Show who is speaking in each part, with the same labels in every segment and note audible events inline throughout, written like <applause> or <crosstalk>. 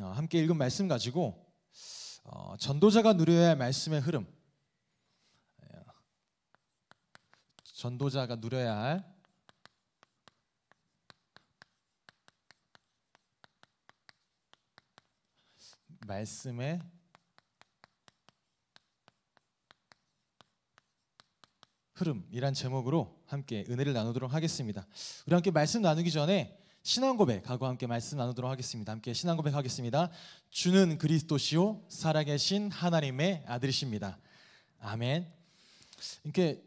Speaker 1: 어, 함께 읽은 말씀 가지고 어, 전도자가 누려야 할 말씀의 흐름, 예. 전도자가 누려야 할 말씀의 흐름이란 제목으로 함께 은혜를 나누도록 하겠습니다. 우리 함께 말씀 나누기 전에 신앙 고백하고 함께 말씀 나누도록 하겠습니다. 함께 신앙 고백하겠습니다. 주는 그리스도시요 살아계신 하나님의 아들이십니다. 아멘. 이렇게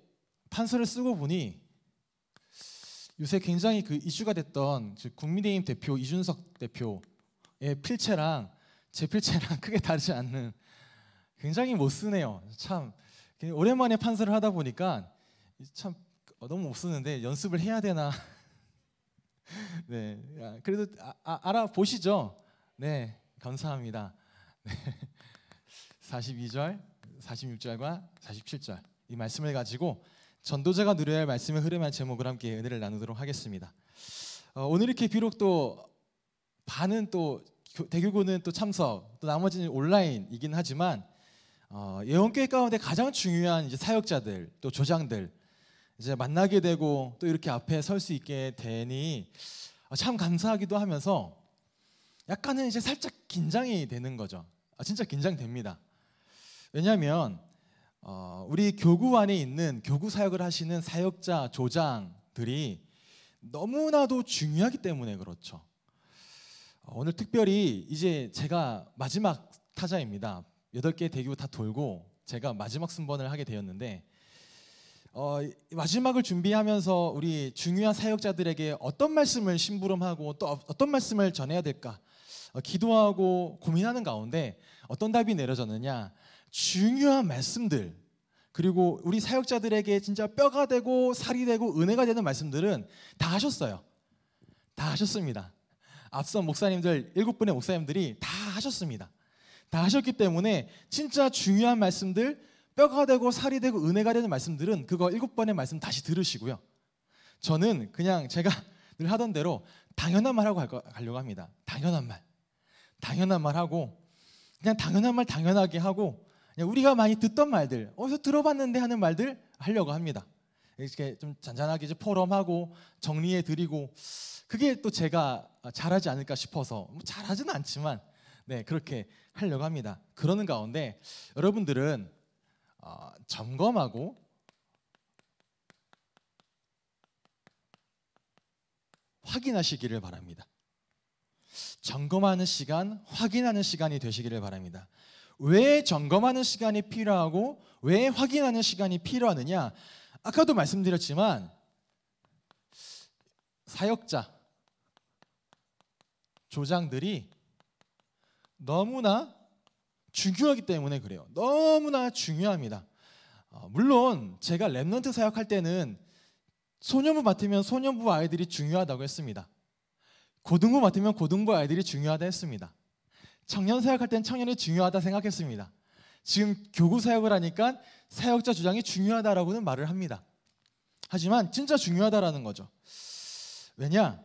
Speaker 1: 판서를 쓰고 보니 요새 굉장히 그 이슈가 됐던 국민의힘 대표 이준석 대표의 필체랑 제 필체랑 <laughs> 크게 다르지 않는 굉장히 못 쓰네요. 참 오랜만에 판서를 하다 보니까 참 어, 너무 못 쓰는데 연습을 해야 되나 <laughs> 네, 아, 그래도 아, 아, 알아보시죠. 네, 감사합니다. 네, 42절, 46절과 47절 이 말씀을 가지고 전도자가 누려야 할 말씀의 흐름한 제목을 함께 은혜를 나누도록 하겠습니다. 어, 오늘 이렇게 비록 또 반은 또 대교구는 또 참석, 또 나머지는 온라인이긴 하지만 어, 예언교회 가운데 가장 중요한 이제 사역자들 또 조장들 이제 만나게 되고 또 이렇게 앞에 설 수 있게 되니 어, 참 감사하기도 하면서 약간은 이제 살짝 긴장이 되는 거죠. 아, 진짜 긴장됩니다. 왜냐하면 어, 우리 교구 안에 있는 교구 사역을 하시는 사역자 조장들이 너무나도 중요하기 때문에 그렇죠. 어, 오늘 특별히 이제 제가 마지막 타자입니다. 여덟 개 대교 다 돌고 제가 마지막 순번을 하게 되었는데 어, 마지막을 준비하면서 우리 중요한 사역자들에게 어떤 말씀을 심부름하고 또 어, 어떤 말씀을 전해야 될까 어, 기도하고 고민하는 가운데 어떤 답이 내려졌느냐 중요한 말씀들 그리고 우리 사역자들에게 진짜 뼈가 되고 살이 되고 은혜가 되는 말씀들은 다 하셨어요 다 하셨습니다 앞선 목사님들 일곱 분의 목사님들이 다 하셨습니다 다 하셨기 때문에 진짜 중요한 말씀들 뼈가 되고 살이 되고 은혜가 되는 말씀들은 그거 일곱 번의 말씀 다시 들으시고요. 저는 그냥 제가 <laughs> 늘 하던 대로 당연한 말 하고 가려고 합니다. 당연한 말. 당연한 말 하고 그냥 당연한 말 당연하게 하고 그냥 우리가 많이 듣던 말들 어디서 들어봤는데 하는 말들 하려고 합니다. 이렇게 좀 잔잔하게 이제 포럼하고 정리해 드리고 그게 또 제가 잘하지 않을까 싶어서 뭐 잘하진 않지만 네 그렇게 하려고 합니다. 그러는 가운데 여러분들은 어, 점검하고 확인하시기를 바랍니다. 점검하는 시간, 확인하는 시간이 되시기를 바랍니다. 왜 점검하는 시간이 필요하고 왜 확인하는 시간이 필요하느냐? 아까도 말씀드렸지만 사역자 조장들이 너무나 중요하기 때문에 그래요. 너무나 중요합니다. 어, 물론 제가 랩런트 사역할 때는 소년부 맡으면 소년부 아이들이 중요하다고 했습니다. 고등부 맡으면 고등부 아이들이 중요하다 했습니다. 청년 사역할 때는 청년이 중요하다 생각했습니다. 지금 교구 사역을 하니까 사역자 주장이 중요하다라고는 말을 합니다. 하지만 진짜 중요하다라는 거죠. 왜냐?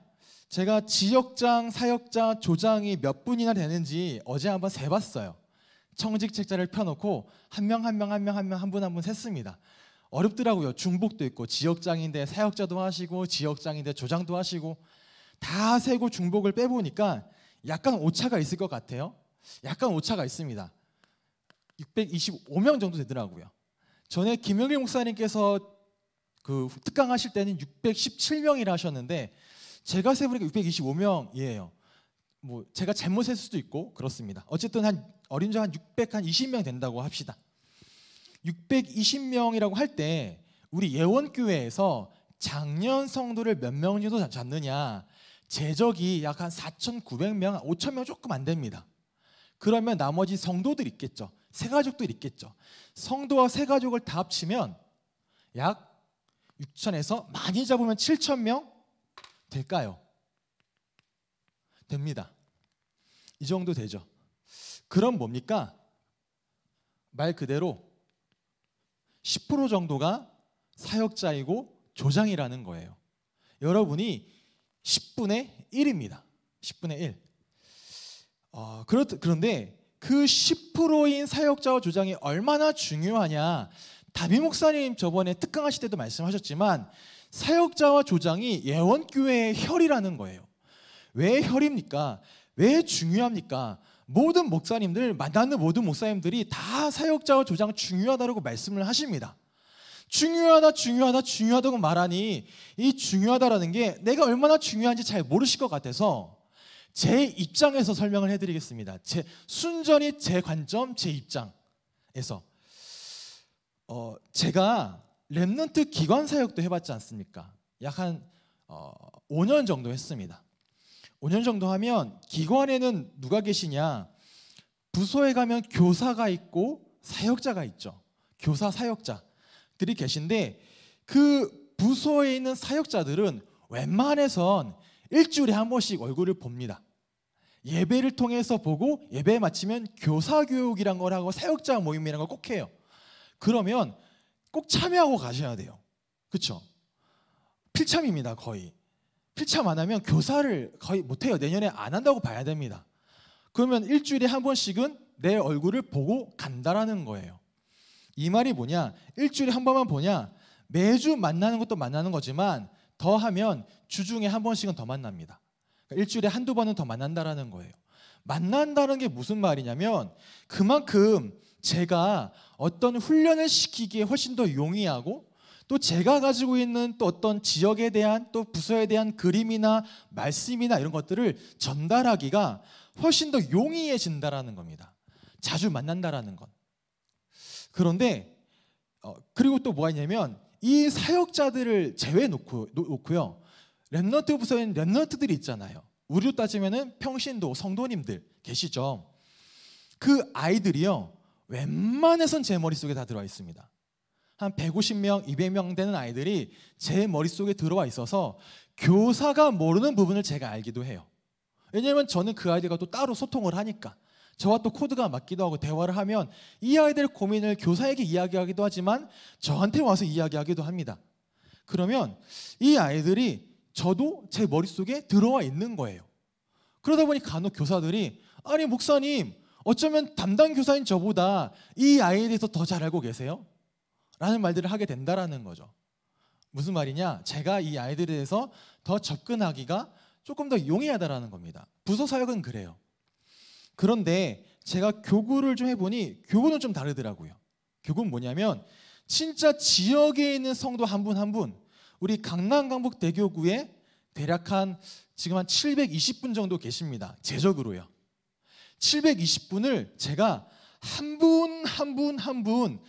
Speaker 1: 제가 지역장, 사역자, 조장이 몇 분이나 되는지 어제 한번 세봤어요. 청직 책자를 펴놓고 한 명 한 명 한 명 한 명 한 분 한 분 셌습니다. 어렵더라고요. 중복도 있고 지역장인데 사역자도 하시고 지역장인데 조장도 하시고 다 세고 중복을 빼보니까 약간 오차가 있을 것 같아요. 약간 오차가 있습니다. 625명 정도 되더라고요. 전에 김영일 목사님께서 그 특강하실 때는 617명이라 하셨는데 제가 세보니까 625명이에요. 뭐 제가 잘못했을 수도 있고 그렇습니다. 어쨌든 한 어린 자한 620명 된다고 합시다. 620명이라고 할 때 우리 예원교회에서 작년 성도를 몇 명 정도 잡느냐 제적이 약 한 4,900명, 5,000명 조금 안 됩니다. 그러면 나머지 성도들 있겠죠. 새가족들 있겠죠. 성도와 새가족을 다 합치면 약 6천에서 많이 잡으면 7천명 될까요? 됩니다. 이 정도 되죠. 그럼 뭡니까? 말 그대로 10% 정도가 사역자이고 조장이라는 거예요. 여러분이 10분의 1입니다. 10분의 1. 어, 그렇, 그런데 그 10%인 사역자와 조장이 얼마나 중요하냐. 다비 목사님 저번에 특강하실 때도 말씀하셨지만 사역자와 조장이 예원교회의 혈이라는 거예요. 왜 혈입니까? 왜 중요합니까? 모든 목사님들 만나는 모든 목사님들이 다 사역자와 조장 중요하다고 말씀을 하십니다. 중요하다 중요하다 중요하다고 말하니 이 중요하다라는 게 내가 얼마나 중요한지 잘 모르실 것 같아서 제 입장에서 설명을 해드리겠습니다. 제 순전히 제 관점 제 입장에서 어, 제가 랩넌트 기관 사역도 해봤지 않습니까? 약한 어, 5년 정도 했습니다. 5년 정도 하면 기관에는 누가 계시냐? 부서에 가면 교사가 있고 사역자가 있죠. 교사 사역자들이 계신데 그 부서에 있는 사역자들은 웬만해선 일주일에 한 번씩 얼굴을 봅니다. 예배를 통해서 보고 예배 마치면 교사 교육이란 걸 하고 사역자 모임이란 걸 꼭 해요. 그러면 꼭 참여하고 가셔야 돼요. 그렇죠? 필참입니다, 거의. 필참 안 하면 교사를 거의 못해요. 내년에 안 한다고 봐야 됩니다. 그러면 일주일에 한 번씩은 내 얼굴을 보고 간다라는 거예요. 이 말이 뭐냐? 일주일에 한 번만 보냐? 매주 만나는 것도 만나는 거지만 더 하면 주중에 한 번씩은 더 만납니다. 그러니까 일주일에 한두 번은 더 만난다라는 거예요. 만난다는 게 무슨 말이냐면 그만큼 제가 어떤 훈련을 시키기에 훨씬 더 용이하고 또 제가 가지고 있는 또 어떤 지역에 대한 또 부서에 대한 그림이나 말씀이나 이런 것들을 전달하기가 훨씬 더 용이해진다라는 겁니다. 자주 만난다라는 것. 그런데 어, 그리고 또 뭐가 있냐면 이 사역자들을 제외 놓고, 놓고요. 랩너트 부서에는 랩너트들이 있잖아요. 우리로 따지면은 평신도 성도님들 계시죠. 그 아이들이요. 웬만해선 제 머릿속에 다 들어와 있습니다. 한 150명, 200명 되는 아이들이 제 머릿속에 들어와 있어서 교사가 모르는 부분을 제가 알기도 해요. 왜냐면 하 저는 그 아이들과 또 따로 소통을 하니까. 저와 또 코드가 맞기도 하고 대화를 하면 이 아이들의 고민을 교사에게 이야기하기도 하지만 저한테 와서 이야기하기도 합니다. 그러면 이 아이들이 저도 제 머릿속에 들어와 있는 거예요. 그러다 보니 간혹 교사들이 아니 목사님 어쩌면 담당 교사인 저보다 이 아이에 대해서 더 잘 알고 계세요? 라는 말들을 하게 된다라는 거죠. 무슨 말이냐? 제가 이 아이들에 대해서 더 접근하기가 조금 더 용이하다라는 겁니다. 부서 사역은 그래요. 그런데 제가 교구를 좀 해보니 교구는 좀 다르더라고요. 교구는 뭐냐면 진짜 지역에 있는 성도 한 분 한 분, 우리 강남 강북 대교구에 대략 한 지금 한 720분 정도 계십니다. 제적으로요. 720분을 제가 한분한분한분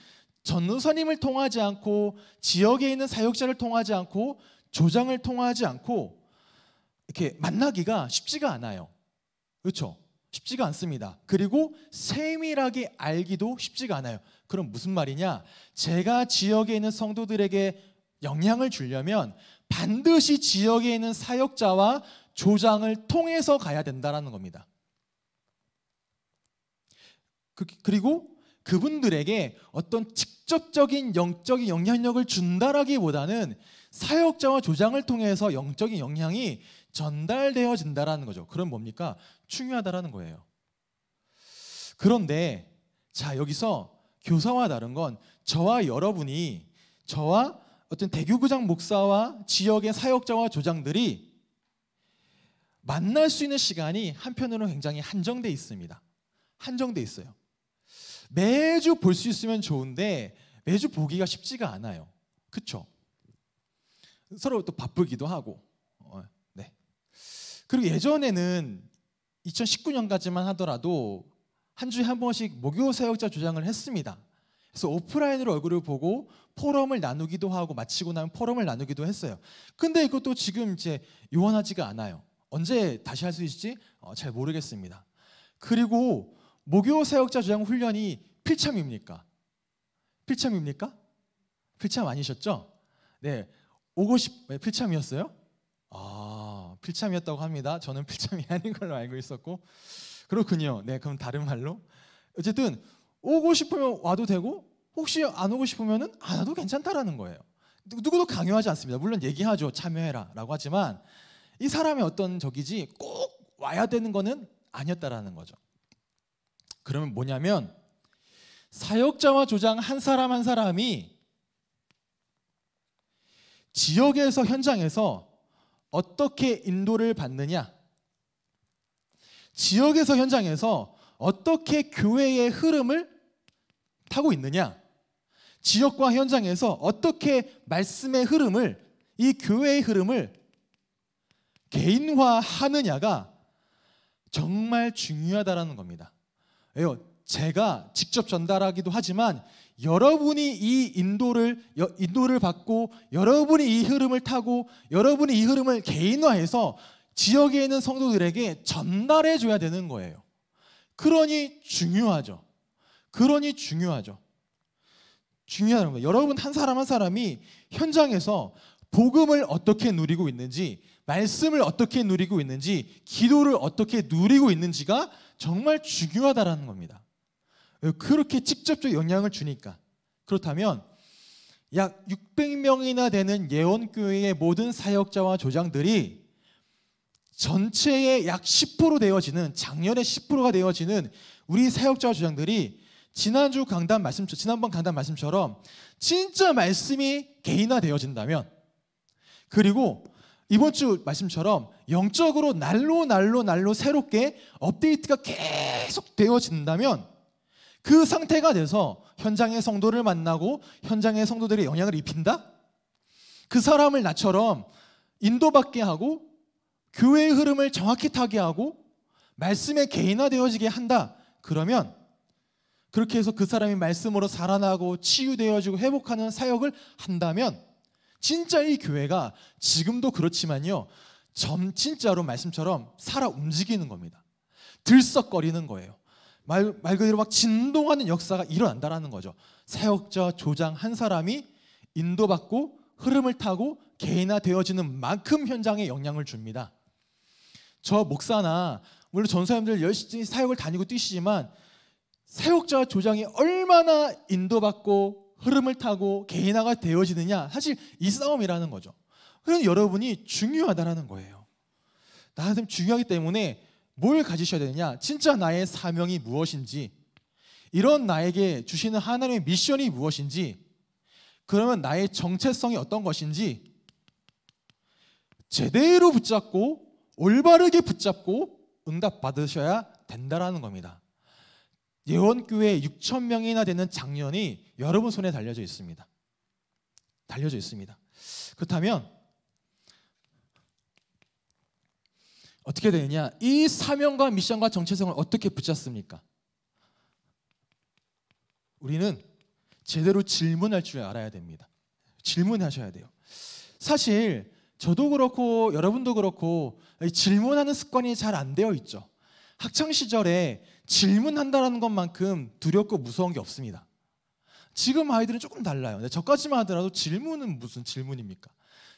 Speaker 1: 전도사님을 통하지 않고 지역에 있는 사역자를 통하지 않고 조장을 통하지 않고 이렇게 만나기가 쉽지가 않아요. 그렇죠? 쉽지가 않습니다. 그리고 세밀하게 알기도 쉽지가 않아요. 그럼 무슨 말이냐? 제가 지역에 있는 성도들에게 영향을 주려면 반드시 지역에 있는 사역자와 조장을 통해서 가야 된다라는 겁니다. 그, 리고 그분들에게 어떤 직접적인 영적인 영향력을 준다라기보다는 사역자와 조장을 통해서 영적인 영향이 전달되어진다라는 거죠. 그럼 뭡니까? 중요하다라는 거예요. 그런데 자 여기서 교사와 다른 건 저와 여러분이 저와 어떤 대교구장 목사와 지역의 사역자와 조장들이 만날 수 있는 시간이 한편으로는 굉장히 한정돼 있습니다. 한정돼 있어요. 매주 볼 수 있으면 좋은데 매주 보기가 쉽지가 않아요. 그렇죠? 서로 또 바쁘기도 하고. 어, 네. 그리고 예전에는 2019년까지만 하더라도 한 주에 한 번씩 목요 사역자 주장을 했습니다. 그래서 오프라인으로 얼굴을 보고 포럼을 나누기도 하고 마치고 나면 포럼을 나누기도 했어요. 근데 이것도 지금 이제 요원하지가 않아요. 언제 다시 할 수 있을지 어, 잘 모르겠습니다. 그리고 목요 사역자 주장 훈련이 필참입니까? 필참입니까? 필참 아니셨죠? 네, 오고 싶 네, 필참이었어요? 아, 필참이었다고 합니다. 저는 필참이 <laughs> 아닌 걸로 알고 있었고 그렇군요. 네, 그럼 다른 말로 어쨌든 오고 싶으면 와도 되고 혹시 안 오고 싶으면은 안 와도 괜찮다라는 거예요. 누구도 강요하지 않습니다. 물론 얘기하죠. 참여해라라고 하지만 이 사람의 어떤 적이지 꼭 와야 되는 거는 아니었다라는 거죠. 그러면 뭐냐면 사역자와 조장 한 사람 한 사람이 지역에서 현장에서 어떻게 인도를 받느냐 지역에서 현장에서 어떻게 교회의 흐름을 타고 있느냐 지역과 현장에서 어떻게 말씀의 흐름을 이 교회의 흐름을 개인화하느냐가 정말 중요하다라는 겁니다. 제가 직접 전달하기도 하지만 여러분이 이 인도를 인도를 받고 여러분이 이 흐름을 타고 여러분이 이 흐름을 개인화해서 지역에 있는 성도들에게 전달해 줘야 되는 거예요. 그러니 중요하죠. 그러니 중요하죠. 중요한 거예요. 여러분 한 사람 한 사람이 현장에서 복음을 어떻게 누리고 있는지, 말씀을 어떻게 누리고 있는지, 기도를 어떻게 누리고 있는지가 정말 중요하다라는 겁니다. 그렇게 직접적 영향을 주니까. 그렇다면 약 600명이나 되는 예원교회의 모든 사역자와 조장들이 전체의 약 10% 되어지는 작년에 10%가 되어지는 우리 사역자와 조장들이 지난주 강단 말씀 지난번 강단 말씀처럼 진짜 말씀이 개인화 되어진다면 그리고 이번 주 말씀처럼 영적으로 날로 날로 날로 새롭게 업데이트가 계속 되어진다면 그 상태가 돼서 현장의 성도를 만나고 현장의 성도들의 영향을 입힌다? 그 사람을 나처럼 인도받게 하고 교회의 흐름을 정확히 타게 하고 말씀에 개인화되어지게 한다. 그러면 그렇게 해서 그 사람이 말씀으로 살아나고 치유되어지고 회복하는 사역을 한다면 진짜 이 교회가 지금도 그렇지만요. 점 진짜로 말씀처럼 살아 움직이는 겁니다. 들썩거리는 거예요. 말, 말 그대로 막 진동하는 역사가 일어난다라는 거죠. 사역자 조장 한 사람이 인도받고 흐름을 타고 개인화되어지는 만큼 현장에 영향을 줍니다. 저 목사나 물론 전사님들 열심히 사역을 다니고 뛰시지만 사역자 조장이 얼마나 인도받고 흐름을 타고 개인화가 되어지느냐 사실 이 싸움이라는 거죠. 그래 여러분이 중요하다라는 거예요. 나한테 중요하기 때문에 뭘 가지셔야 되느냐? 진짜 나의 사명이 무엇인지, 이런 나에게 주시는 하나님의 미션이 무엇인지, 그러면 나의 정체성이 어떤 것인지 제대로 붙잡고 올바르게 붙잡고 응답 받으셔야 된다라는 겁니다. 예원교회 6천 명이나 되는 장년이 여러분 손에 달려져 있습니다. 달려져 있습니다. 그렇다면 어떻게 되느냐? 이 사명과 미션과 정체성을 어떻게 붙잡습니까? 우리는 제대로 질문할 줄 알아야 됩니다. 질문하셔야 돼요. 사실 저도 그렇고 여러분도 그렇고 질문하는 습관이 잘 안 되어 있죠. 학창 시절에 질문한다라는 것만큼 두렵고 무서운 게 없습니다. 지금 아이들은 조금 달라요. 저까지만 하더라도 질문은 무슨 질문입니까?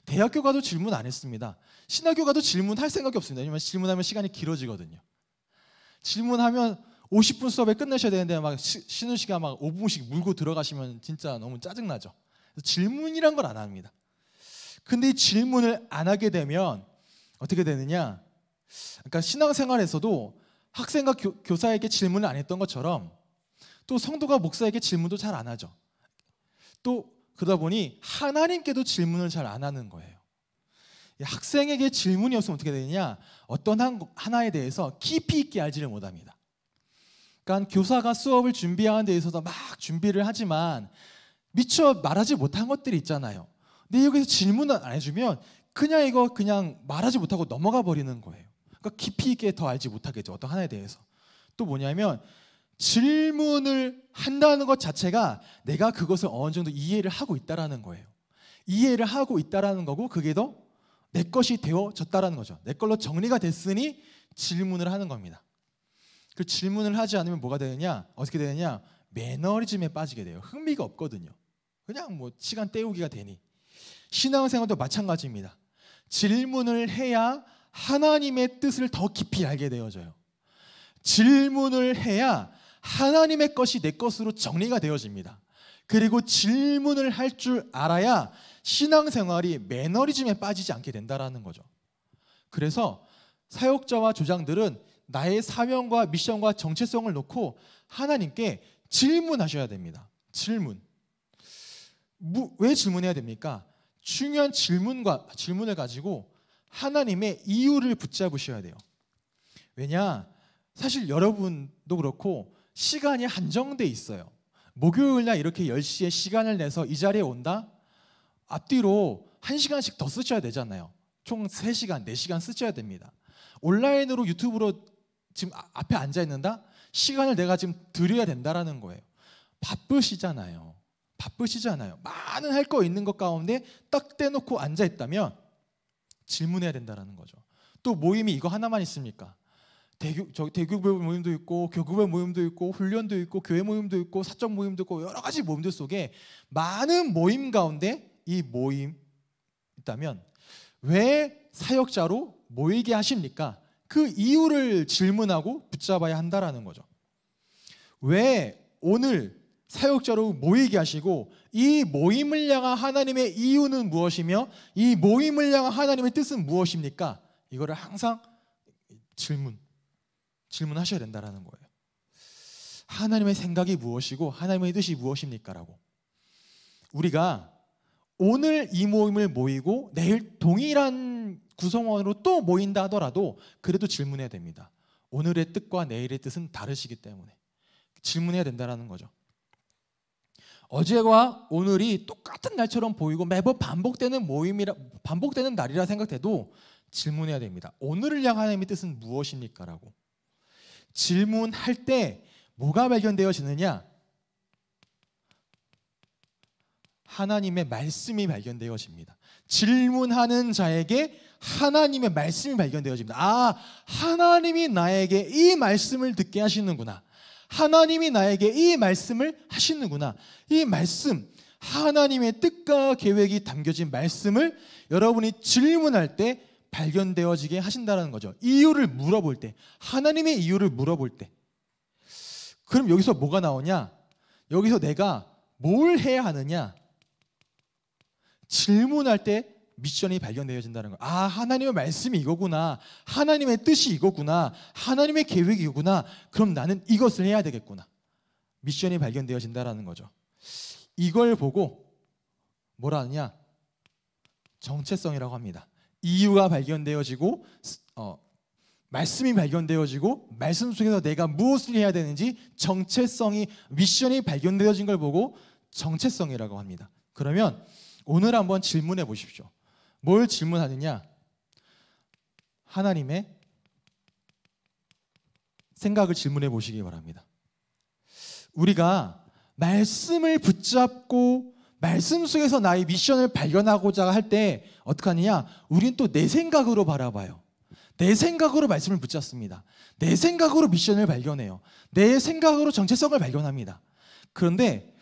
Speaker 1: 대학교 가도 질문 안 했습니다. 신학교 가도 질문할 생각이 없습니다. 왜냐면 질문하면 시간이 길어지거든요. 질문하면 50분 수업에 끝내셔야 되는데 막 쉬는 시간 막 5분씩 물고 들어가시면 진짜 너무 짜증나죠. 질문이란 걸 안 합니다. 근데 이 질문을 안 하게 되면 어떻게 되느냐? 그러니까 신앙생활에서도 학생과 교, 사에게 질문을 안 했던 것처럼 또 성도가 목사에게 질문도 잘 안 하죠. 또 그러다 보니 하나님께도 질문을 잘 안 하는 거예요. 학생에게 질문이 없으면 어떻게 되느냐? 어떤 한, 하나에 대해서 깊이 있게 알지를 못합니다. 그러니까 교사가 수업을 준비하는 데 있어서 막 준비를 하지만 미처 말하지 못한 것들이 있잖아요. 근데 여기서 질문을 안 해주면 그냥 이거 그냥 말하지 못하고 넘어가 버리는 거예요. 그러니까 깊이 있게 더 알지 못하게 되죠. 어떤 하나에 대해서. 또 뭐냐면 질문을 한다는 것 자체가 내가 그것을 어느 정도 이해를 하고 있다라는 거예요. 이해를 하고 있다라는 거고 그게 더 내 것이 되어졌다라는 거죠. 내 걸로 정리가 됐으니 질문을 하는 겁니다. 그 질문을 하지 않으면 뭐가 되느냐? 어떻게 되느냐? 매너리즘에 빠지게 돼요. 흥미가 없거든요. 그냥 뭐 시간 때우기가 되니. 신앙생활도 마찬가지입니다. 질문을 해야 하나님의 뜻을 더 깊이 알게 되어져요. 질문을 해야 하나님의 것이 내 것으로 정리가 되어집니다. 그리고 질문을 할 줄 알아야 신앙생활이 매너리즘에 빠지지 않게 된다라는 거죠. 그래서 사역자와 조장들은 나의 사명과 미션과 정체성을 놓고 하나님께 질문하셔야 됩니다. 질문. 뭐, 왜 질문해야 됩니까? 중요한 질문과 질문을 가지고 하나님의 이유를 붙잡으셔야 돼요. 왜냐? 사실 여러분도 그렇고 시간이 한정돼 있어요. 목요일 날 이렇게 10시에 시간을 내서 이 자리에 온다? 앞뒤로 1시간씩 더 쓰셔야 되잖아요. 총 3시간, 4시간 쓰셔야 됩니다. 온라인으로 유튜브로 지금 아, 앞에 앉아 있는다? 시간을 내가 지금 드려야 된다라는 거예요. 바쁘시잖아요. 바쁘시잖아요. 많은 할 거 있는 것 가운데 딱 떼놓고 앉아 있다면 질문해야 된다라는 거죠. 또 모임이 이거 하나만 있습니까? 대교 저 대교배 모임도 있고 교구배 모임도 있고 훈련도 있고 교회 모임도 있고 사적 모임도 있고 여러 가지 모임들 속에 많은 모임 가운데 이 모임 있다면 왜 사역자로 모이게 하십니까? 그 이유를 질문하고 붙잡아야 한다라는 거죠. 왜 오늘 사역자로 모이게 하시고 이 모임을 향한 하나님의 이유는 무엇이며 이 모임을 향한 하나님의 뜻은 무엇입니까? 이거를 항상 질문 질문하셔야 된다라는 거예요. 하나님의 생각이 무엇이고 하나님의 뜻이 무엇입니까라고. 우리가 오늘 이 모임을 모이고 내일 동일한 구성원으로 또 모인다 하더라도 그래도 질문해야 됩니다. 오늘의 뜻과 내일의 뜻은 다르시기 때문에 질문해야 된다라는 거죠. 어제와 오늘이 똑같은 날처럼 보이고 매번 반복되는 모임이라 반복되는 날이라 생각돼도 질문해야 됩니다. 오늘을 향한 하나님의 뜻은 무엇입니까라고. 질문할 때 뭐가 발견되어지느냐? 하나님의 말씀이 발견되어집니다. 질문하는 자에게 하나님의 말씀이 발견되어집니다. 아, 하나님이 나에게 이 말씀을 듣게 하시는구나. 하나님이 나에게 이 말씀을 하시는구나. 이 말씀, 하나님의 뜻과 계획이 담겨진 말씀을 여러분이 질문할 때 발견되어지게 하신다는 거죠. 이유를 물어볼 때, 하나님의 이유를 물어볼 때. 그럼 여기서 뭐가 나오냐? 여기서 내가 뭘 해야 하느냐? 질문할 때 미션이 발견되어진다는 거예 아, 하나님의 말씀이 이거구나. 하나님의 뜻이 이거구나. 하나님의 계획이 구나 그럼 나는 이것을 해야 되겠구나. 미션이 발견되어진다라는 거죠. 이걸 보고 뭐라 하냐? 정체성이라고 합니다. 이유가 발견되어지고 어, 말씀이 발견되어지고 말씀 속에서 내가 무엇을 해야 되는지 정체성이 미션이 발견되어진 걸 보고 정체성이라고 합니다. 그러면 오늘 한번 질문해 보십시오. 뭘 질문하느냐? 하나님의 생각을 질문해 보시기 바랍니다. 우리가 말씀을 붙잡고 말씀 속에서 나의 미션을 발견하고자 할 때어떻 하느냐? 우리또내 생각으로 바라봐요. 내 생각으로 말씀을 붙잡습니다. 내 생각으로 미션을 발견해요. 내 생각으로 정체성을 발견합니다. 그런데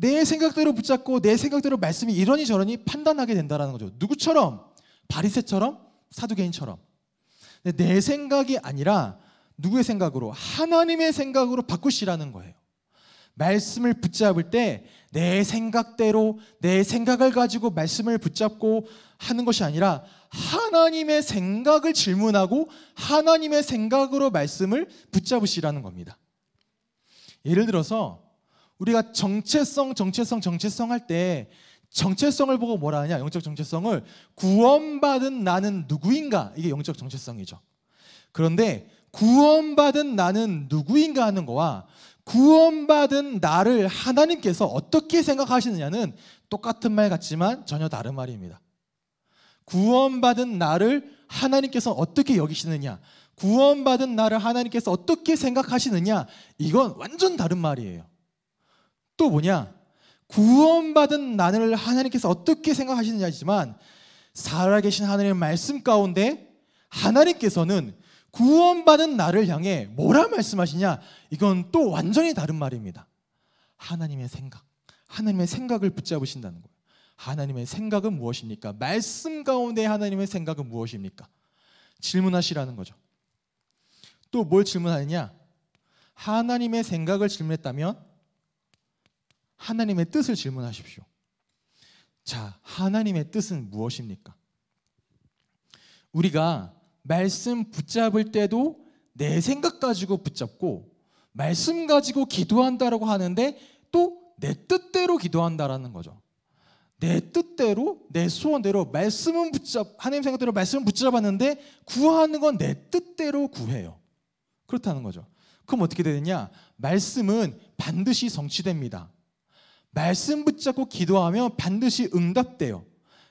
Speaker 1: 내 생각대로 붙잡고 내 생각대로 말씀이 이러니 저러니 판단하게 된다는 거죠. 누구처럼? 바리새처럼? 사두개인처럼. 내 생각이 아니라 누구의 생각으로? 하나님의 생각으로 바꾸시라는 거예요. 말씀을 붙잡을 때 내 생각대로 내 생각을 가지고 말씀을 붙잡고 하는 것이 아니라 하나님의 생각을 질문하고 하나님의 생각으로 말씀을 붙잡으시라는 겁니다. 예를 들어서 우리가 정체성, 정체성, 정체성 할 때 정체성을 보고 뭐라 하냐? 영적 정체성을 구원받은 나는 누구인가? 이게 영적 정체성이죠. 그런데 구원받은 나는 누구인가 하는 거와 구원받은 나를 하나님께서 어떻게 생각하시느냐는 똑같은 말 같지만 전혀 다른 말입니다. 구원받은 나를 하나님께서 어떻게 여기시느냐, 구원받은 나를 하나님께서 어떻게 생각하시느냐, 이건 완전 다른 말이에요. 또 뭐냐? 구원받은 나를 하나님께서 어떻게 생각하시느냐지만 살아계신 하나님의 말씀 가운데 하나님께서는 구원받은 나를 향해 뭐라 말씀하시냐? 이건 또 완전히 다른 말입니다. 하나님의 생각. 하나님의 생각을 붙잡으신다는 거예요. 하나님의 생각은 무엇입니까? 말씀 가운데 하나님의 생각은 무엇입니까? 질문하시라는 거죠. 또 뭘 질문하느냐? 하나님의 생각을 질문했다면 하나님의 뜻을 질문하십시오. 자, 하나님의 뜻은 무엇입니까? 우리가 말씀 붙잡을 때도 내 생각 가지고 붙잡고 말씀 가지고 기도한다라고 하는데 또 내 뜻대로 기도한다라는 거죠. 내 뜻대로 내 소원대로 말씀은 붙잡 하나님 생각대로 말씀은 붙잡았는데 구하는 건 내 뜻대로 구해요. 그렇다는 거죠. 그럼 어떻게 되느냐? 말씀은 반드시 성취됩니다. 말씀 붙잡고 기도하면 반드시 응답돼요.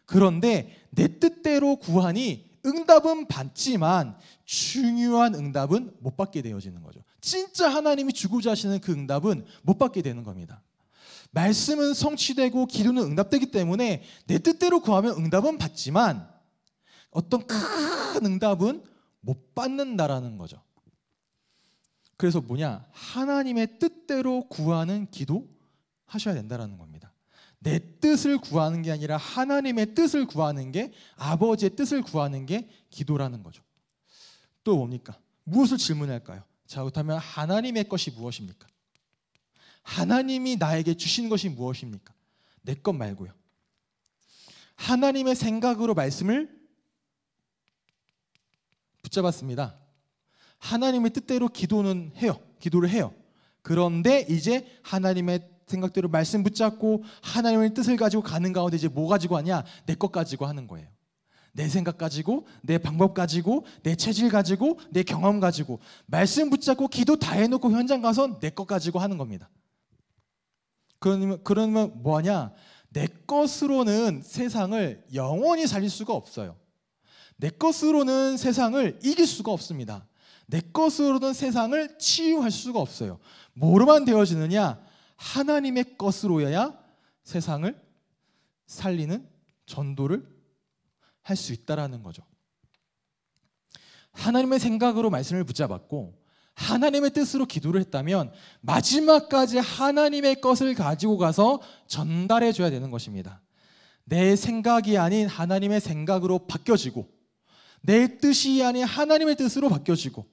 Speaker 1: 그런데 내 뜻대로 구하니 응답은 받지만 중요한 응답은 못 받게 되어지는 거죠. 진짜 하나님이 주고자 하시는 그 응답은 못 받게 되는 겁니다. 말씀은 성취되고 기도는 응답되기 때문에 내 뜻대로 구하면 응답은 받지만 어떤 큰 응답은 못 받는다라는 거죠. 그래서 뭐냐? 하나님의 뜻대로 구하는 기도 하셔야 된다라는 겁니다. 내 뜻을 구하는 게 아니라 하나님의 뜻을 구하는 게 아버지의 뜻을 구하는 게 기도라는 거죠. 또 뭡니까? 무엇을 질문할까요? 자, 그렇다면 하나님의 것이 무엇입니까? 하나님이 나에게 주신 것이 무엇입니까? 내 것 말고요. 하나님의 생각으로 말씀을 붙잡았습니다. 하나님의 뜻대로 기도는 해요. 기도를 해요. 그런데 이제 하나님의 생각대로 말씀 붙잡고 하나님의 뜻을 가지고 가는 가운데 이제 뭐 가지고 하냐? 내 것 가지고 하는 거예요. 내 생각 가지고, 내 방법 가지고, 내 체질 가지고, 내 경험 가지고, 말씀 붙잡고 기도 다 해놓고 현장 가서 내 것 가지고 하는 겁니다. 그러면, 그러면 뭐냐내 것으로는 세상을 영원히 살릴 수가 없어요. 내 것으로는 세상을 이길 수가 없습니다. 내 것으로는 세상을 치유할 수가 없어요. 뭐로만 되어지느냐? 하나님의 것으로여야 세상을 살리는 전도를 할 수 있다라는 거죠. 하나님의 생각으로 말씀을 붙잡았고 하나님의 뜻으로 기도를 했다면 마지막까지 하나님의 것을 가지고 가서 전달해 줘야 되는 것입니다. 내 생각이 아닌 하나님의 생각으로 바뀌어지고 내 뜻이 아닌 하나님의 뜻으로 바뀌어지고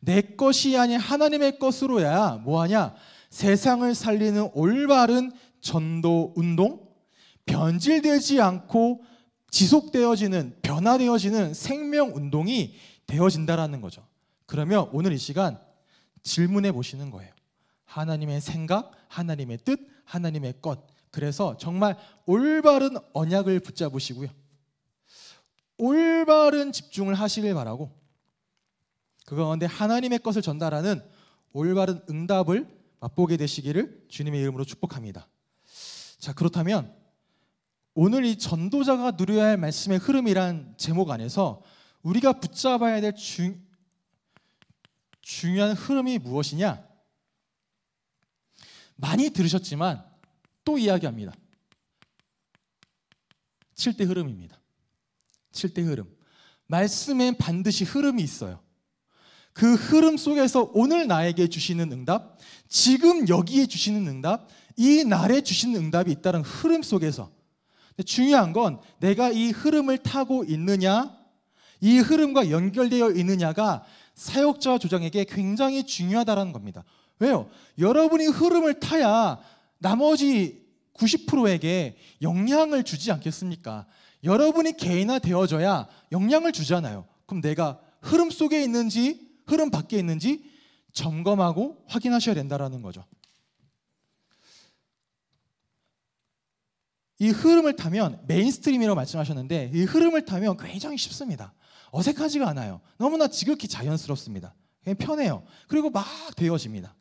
Speaker 1: 내 것이 아닌 하나님의 것으로야 뭐하냐 세상을 살리는 올바른 전도 운동, 변질되지 않고 지속되어지는 변화되어지는 생명 운동이 되어진다라는 거죠. 그러면 오늘 이 시간 질문해 보시는 거예요. 하나님의 생각, 하나님의 뜻, 하나님의 것. 그래서 정말 올바른 언약을 붙잡으시고요. 올바른 집중을 하시길 바라고 그 가운데 하나님의 것을 전달하는 올바른 응답을 맛보게 되시기를 주님의 이름으로 축복합니다. 자, 그렇다면 오늘 이 전도자가 누려야 할 말씀의 흐름이란 제목 안에서 우리가 붙잡아야 될 주, 중요한 흐름이 무엇이냐? 많이 들으셨지만 또 이야기합니다. 7대 흐름입니다. 7대 흐름. 말씀엔 반드시 흐름이 있어요. 그 흐름 속에서 오늘 나에게 주시는 응답, 지금 여기에 주시는 응답, 이 날에 주시는 응답이 있다는 흐름 속에서. 중요한 건 내가 이 흐름을 타고 있느냐, 이 흐름과 연결되어 있느냐가 사역자 조장에게 굉장히 중요하다는 겁니다. 왜요? 여러분이 흐름을 타야 나머지 90%에게 영향을 주지 않겠습니까? 여러분이 개인화 되어져야 영향을 주잖아요. 그럼 내가 흐름 속에 있는지 흐름 밖에 있는지 점검하고 확인하셔야 된다라는 거죠. 이 흐름을 타면 메인스트림이라고 말씀하셨는데 이 흐름을 타면 굉장히 쉽습니다. 어색하지가 않아요. 너무나 지극히 자연스럽습니다. 그냥 편해요. 그리고 막 되어집니다.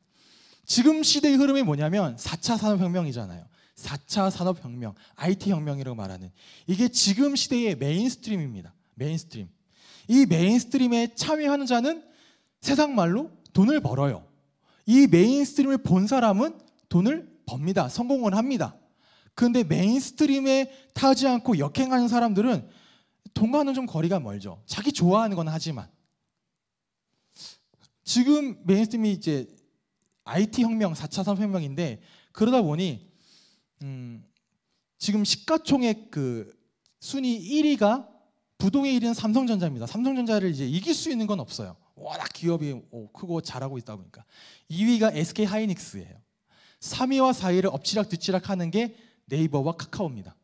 Speaker 1: 지금 시대의 흐름이 뭐냐면 4차 산업혁명이잖아요. 4차 산업혁명, IT혁명이라고 말하는 이게 지금 시대의 메인스트림입니다. 메인스트림. 이 메인스트림에 참여하는 자는 세상 말로 돈을 벌어요. 이 메인스트림을 본 사람은 돈을 법니다. 성공을 합니다. 그런데 메인스트림에 타지 않고 역행하는 사람들은 돈과는 좀 거리가 멀죠. 자기 좋아하는 건 하지만. 지금 메인스트림이 이제 IT 혁명, 4차 산업혁명인데 그러다 보니 음, 지금 시가총액 그 순위 1위가 부동의 1위는 삼성전자입니다. 삼성전자를 이제 이길 수 있는 건 없어요. 워낙 기업이 어, 크고 잘하고 있다 보니까 2위가 SK 하이닉스예요. 3위와 4위를 엎치락뒤치락 하는 게 네이버와 카카오입니다.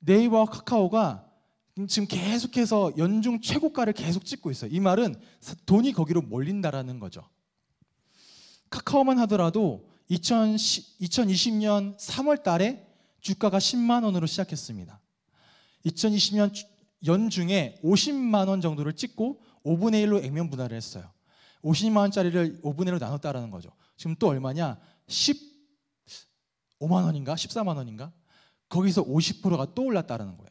Speaker 1: 네이버와 카카오가 지금 계속해서 연중 최고가를 계속 찍고 있어요. 이 말은 돈이 거기로 몰린다라는 거죠. 카카오만 하더라도 2010, 2020년 3월 달에 주가가 10만 원으로 시작했습니다. 2020년 연중에 50만 원 정도를 찍고 5분의 1로 액면 분할을 했어요. 50만 원짜리를 5분의 1로 나눴다라는 거죠. 지금 또 얼마냐? 15만 원인가? 14만 원인가? 거기서 50%가 또 올랐다라는 거예요.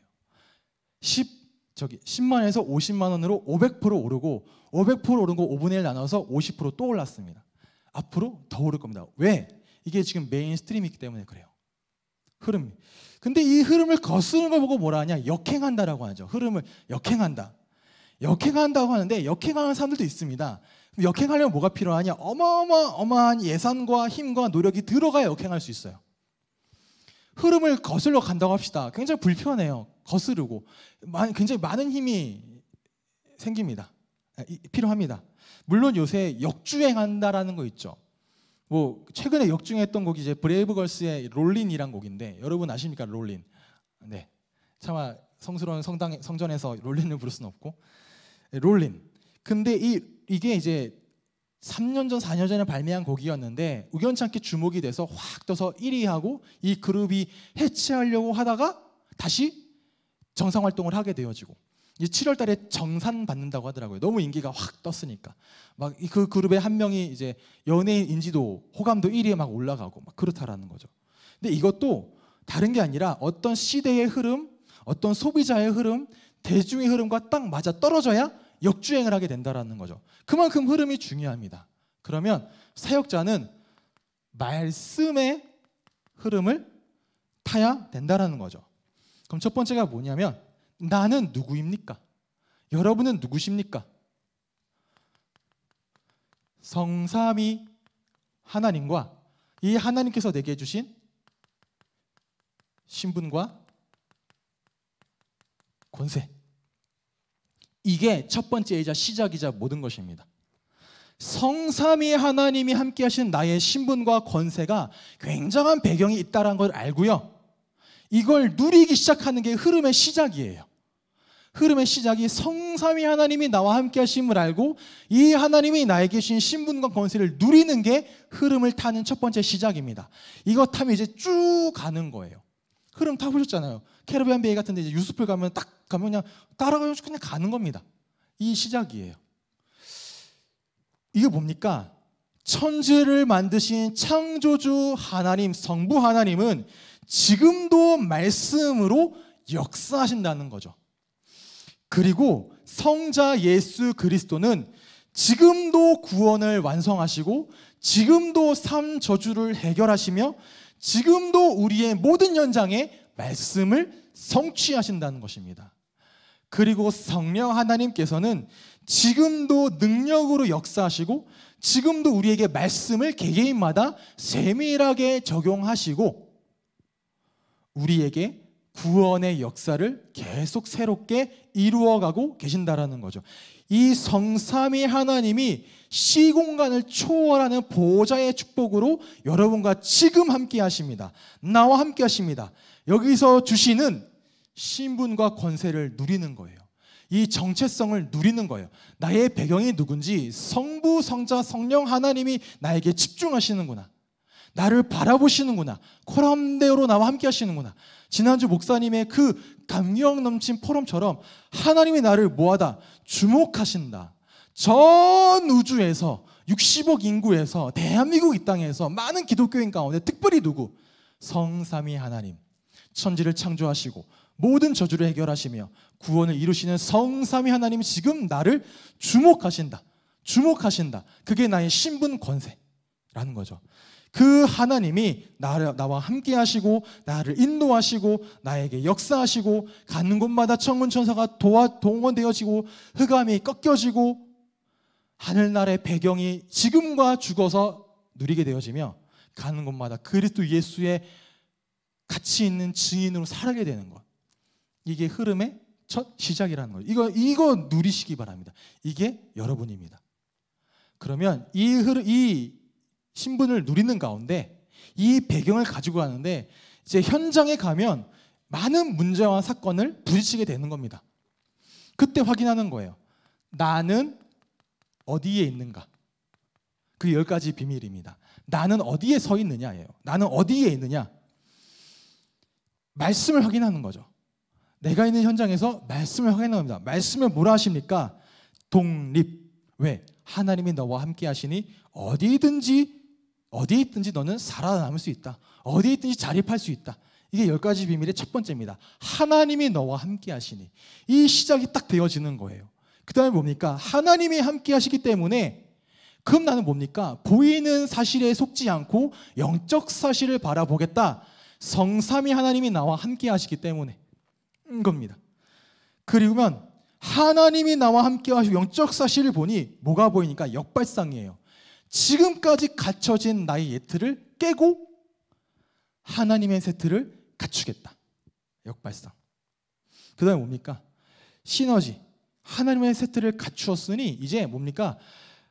Speaker 1: 10 저기 10만 에서 50만 원으로 500% 오르고 500% 오른 거 5분의 1 나눠서 50%또 올랐습니다. 앞으로 더 오를 겁니다. 왜? 이게 지금 메인스트림이기 때문에 그래요. 흐름. 근데 이 흐름을 거스는 걸 보고 뭐라 하냐? 역행한다라고 하죠. 흐름을 역행한다. 역행한다고 하는데 역행하는 사람들도 있습니다. 역행하려면 뭐가 필요하냐? 어마어마한 예산과 힘과 노력이 들어가야 역행할 수 있어요. 흐름을 거슬러 간다고 합시다. 굉장히 불편해요. 거스르고 굉장히 많은 힘이 생깁니다. 아, 필요합니다. 물론 요새 역주행한다라는 거 있죠. 뭐 최근에 역주행했던 곡이 이제 브레이브걸스의 롤린이란 곡인데 여러분 아십니까 롤린? 네, 차마 성스러운 성당 성전에서 롤린을 부를 수는 없고 롤린. 근데 이 이게 이제 3년 전, 4년 전에 발매한 곡이었는데 우연찮게 주목이 돼서 확 떠서 1위하고 이 그룹이 해체하려고 하다가 다시 정상 활동을 하게 되어지고 이 7월 달에 정산 받는다고 하더라고요. 너무 인기가 확 떴으니까. 막 그 그룹의 한 명이 이제 연예인 인지도 호감도 1위에 막 올라가고 막 그렇다라는 거죠. 근데 이것도 다른 게 아니라 어떤 시대의 흐름, 어떤 소비자의 흐름, 대중의 흐름과 딱 맞아 떨어져야 역주행을 하게 된다라는 거죠. 그만큼 흐름이 중요합니다. 그러면 사역자는 말씀의 흐름을 타야 된다라는 거죠. 그럼 첫 번째가 뭐냐면 나는 누구입니까? 여러분은 누구십니까? 성삼이 하나님과 이 하나님께서 내게 해주신 신분과 권세. 이게 첫 번째이자 시작이자 모든 것입니다. 성삼위 하나님이 함께 하신 나의 신분과 권세가 굉장한 배경이 있다는 걸 알고요. 이걸 누리기 시작하는 게 흐름의 시작이에요. 흐름의 시작이 성삼위 하나님이 나와 함께 하심을 알고 이 하나님이 나에게 주신 신분과 권세를 누리는 게 흐름을 타는 첫 번째 시작입니다. 이거 타면 이제 쭉 가는 거예요. 흐름 타보셨잖아요. 캐리비안 베이 같은데 이제 유스풀 가면 딱 가면 그냥 따라가면 그냥 가는 겁니다. 이 시작이에요. 이게 뭡니까? 천지를 만드신 창조주 하나님, 성부 하나님은 지금도 말씀으로 역사하신다는 거죠. 그리고 성자 예수 그리스도는 지금도 구원을 완성하시고 지금도 삶 저주를 해결하시며 지금도 우리의 모든 현장에 말씀을 성취하신다는 것입니다. 그리고 성령 하나님께서는 지금도 능력으로 역사하시고 지금도 우리에게 말씀을 개개인마다 세밀하게 적용하시고 우리에게 구원의 역사를 계속 새롭게 이루어가고 계신다라는 거죠. 이 성삼위 하나님이 시공간을 초월하는 보호자의 축복으로 여러분과 지금 함께 하십니다. 나와 함께 하십니다. 여기서 주시는 신분과 권세를 누리는 거예요. 이 정체성을 누리는 거예요. 나의 배경이 누군지 성부, 성자, 성령 하나님이 나에게 집중하시는구나. 나를 바라보시는구나. 코람대로 나와 함께 하시는구나. 지난주 목사님의 그 감격 넘친 포럼처럼 하나님이 나를 모아다 주목하신다. 전 우주에서 60억 인구에서 대한민국 이 땅에서 많은 기독교인 가운데 특별히 누구? 성삼위 하나님. 천지를 창조하시고 모든 저주를 해결하시며 구원을 이루시는 성삼위 하나님 지금 나를 주목하신다. 주목하신다. 그게 나의 신분 권세라는 거죠. 그 하나님이 나를, 나와 함께 하시고 나를 인도하시고 나에게 역사하시고 가는 곳마다 천문 천사가 도와 동원되어지고 흑암이 꺾여지고 하늘나라의 배경이 지금과 죽어서 누리게 되어지며 가는 곳마다 그리스도 예수의 가치 있는 증인으로 살아게 되는 것. 이게 흐름의 첫 시작이라는 거예요. 이거 이거 누리시기 바랍니다. 이게 여러분입니다. 그러면 이 흐름 이 신분을 누리는 가운데 이 배경을 가지고 가는데 이제 현장에 가면 많은 문제와 사건을 부딪히게 되는 겁니다. 그때 확인하는 거예요. 나는 어디에 있는가? 그 열 가지 비밀입니다. 나는 어디에 서 있느냐예요. 나는 어디에 있느냐? 말씀을 확인하는 거죠. 내가 있는 현장에서 말씀을 확인하는 겁니다. 말씀을 뭐라 하십니까? 독립. 왜? 하나님이 너와 함께 하시니 어디든지 어디 있든지 너는 살아남을 수 있다. 어디 있든지 자립할 수 있다. 이게 열 가지 비밀의 첫 번째입니다. 하나님이 너와 함께 하시니 이 시작이 딱 되어지는 거예요. 그 다음에 뭡니까? 하나님이 함께 하시기 때문에 그럼 나는 뭡니까? 보이는 사실에 속지 않고 영적 사실을 바라보겠다. 성삼이 하나님이 나와 함께 하시기 때문에 음, 겁니다. 그리고면 하나님이 나와 함께 하시고 영적 사실을 보니 뭐가 보이니까 역발상이에요. 지금까지 갖춰진 나의 예트를 깨고 하나님의 세트를 갖추겠다. 역발상. 그 다음에 뭡니까? 시너지. 하나님의 세트를 갖추었으니 이제 뭡니까?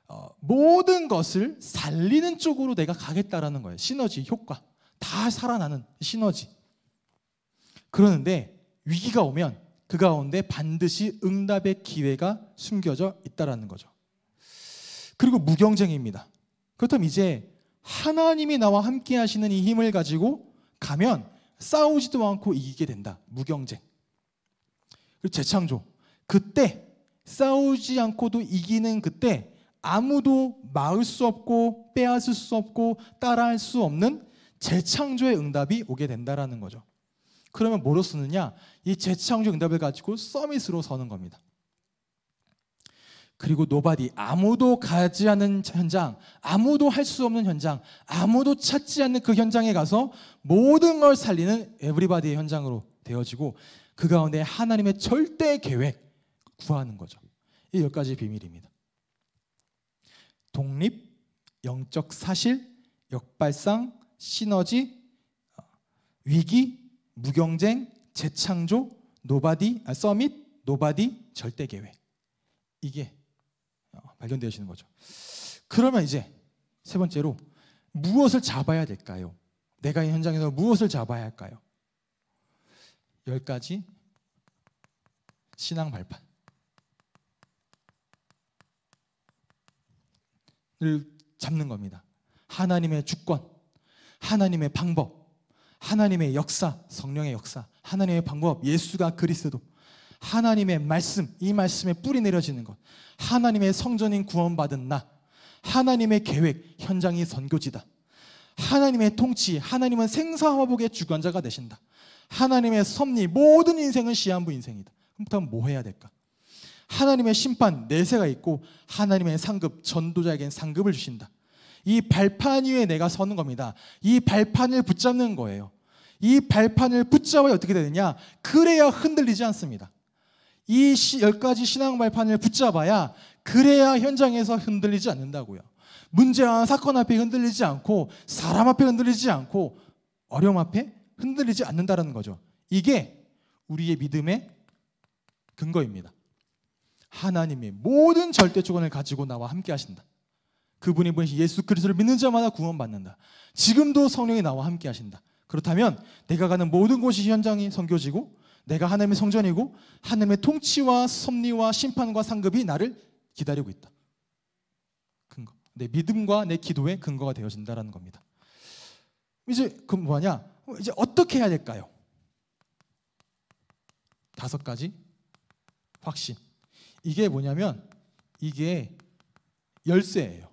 Speaker 1: 어, 모든 것을 살리는 쪽으로 내가 가겠다라는 거예요. 시너지 효과. 다 살아나는 시너지. 그러는데 위기가 오면 그 가운데 반드시 응답의 기회가 숨겨져 있다라는 거죠. 그리고 무경쟁입니다. 그렇다면 이제 하나님이 나와 함께 하시는 이 힘을 가지고 가면 싸우지도 않고 이기게 된다. 무경쟁. 그리고 재창조. 그때 싸우지 않고도 이기는 그때 아무도 막을 수 없고 빼앗을 수 없고 따라할 수 없는 재창조의 응답이 오게 된다라는 거죠. 그러면 뭐로 쓰느냐? 이 재창조 응답을 가지고 서밋으로 서는 겁니다. 그리고 노바디 아무도 가지 않은 현장, 아무도 할 수 없는 현장, 아무도 찾지 않는 그 현장에 가서 모든 걸 살리는 에브리바디의 현장으로 되어지고 그 가운데 하나님의 절대 계획, 구하는 거죠. 이 열 가지 비밀입니다. 독립, 영적 사실, 역발상, 시너지, 어, 위기, 무경쟁, 재창조, 노바디, 아, 서밋, 노바디, 절대 계획. 이게 어, 발견되시는 거죠. 그러면 이제 세 번째로 무엇을 잡아야 될까요? 내가 이 현장에서 무엇을 잡아야 할까요? 열 가지 신앙 발판. 잡는 겁니다. 하나님의 주권, 하나님의 방법, 하나님의 역사, 성령의 역사, 하나님의 방법, 예수가 그리스도, 하나님의 말씀, 이 말씀에 뿌리 내려지는 것, 하나님의 성전인 구원받은 나, 하나님의 계획, 현장이 선교지다. 하나님의 통치, 하나님은 생사화복의 주관자가 되신다. 하나님의 섭리, 모든 인생은 시한부 인생이다. 그럼 뭐 해야 될까? 하나님의 심판 내세가 있고 하나님의 상급 전도자에겐 상급을 주신다. 이 발판 위에 내가 서는 겁니다. 이 발판을 붙잡는 거예요. 이 발판을 붙잡아야 어떻게 되느냐? 그래야 흔들리지 않습니다. 이 열 가지 신앙 발판을 붙잡아야 그래야 현장에서 흔들리지 않는다고요. 문제와 사건 앞에 흔들리지 않고 사람 앞에 흔들리지 않고 어려움 앞에 흔들리지 않는다는 거죠. 이게 우리의 믿음의 근거입니다. 하나님이 모든 절대 주권을 가지고 나와 함께 하신다. 그분이 보내신 예수 그리스도를 믿는 자마다 구원받는다. 지금도 성령이 나와 함께 하신다. 그렇다면 내가 가는 모든 곳이 현장이 선교지고 내가 하나님의 성전이고 하나님의 통치와 섭리와 심판과 상급이 나를 기다리고 있다. 근거. 내 믿음과 내 기도의 근거가 되어진다라는 겁니다. 이제 그뭐냐 이제 어떻게 해야 될까요? 다섯 가지 확신. 이게 뭐냐면 이게 열쇠예요.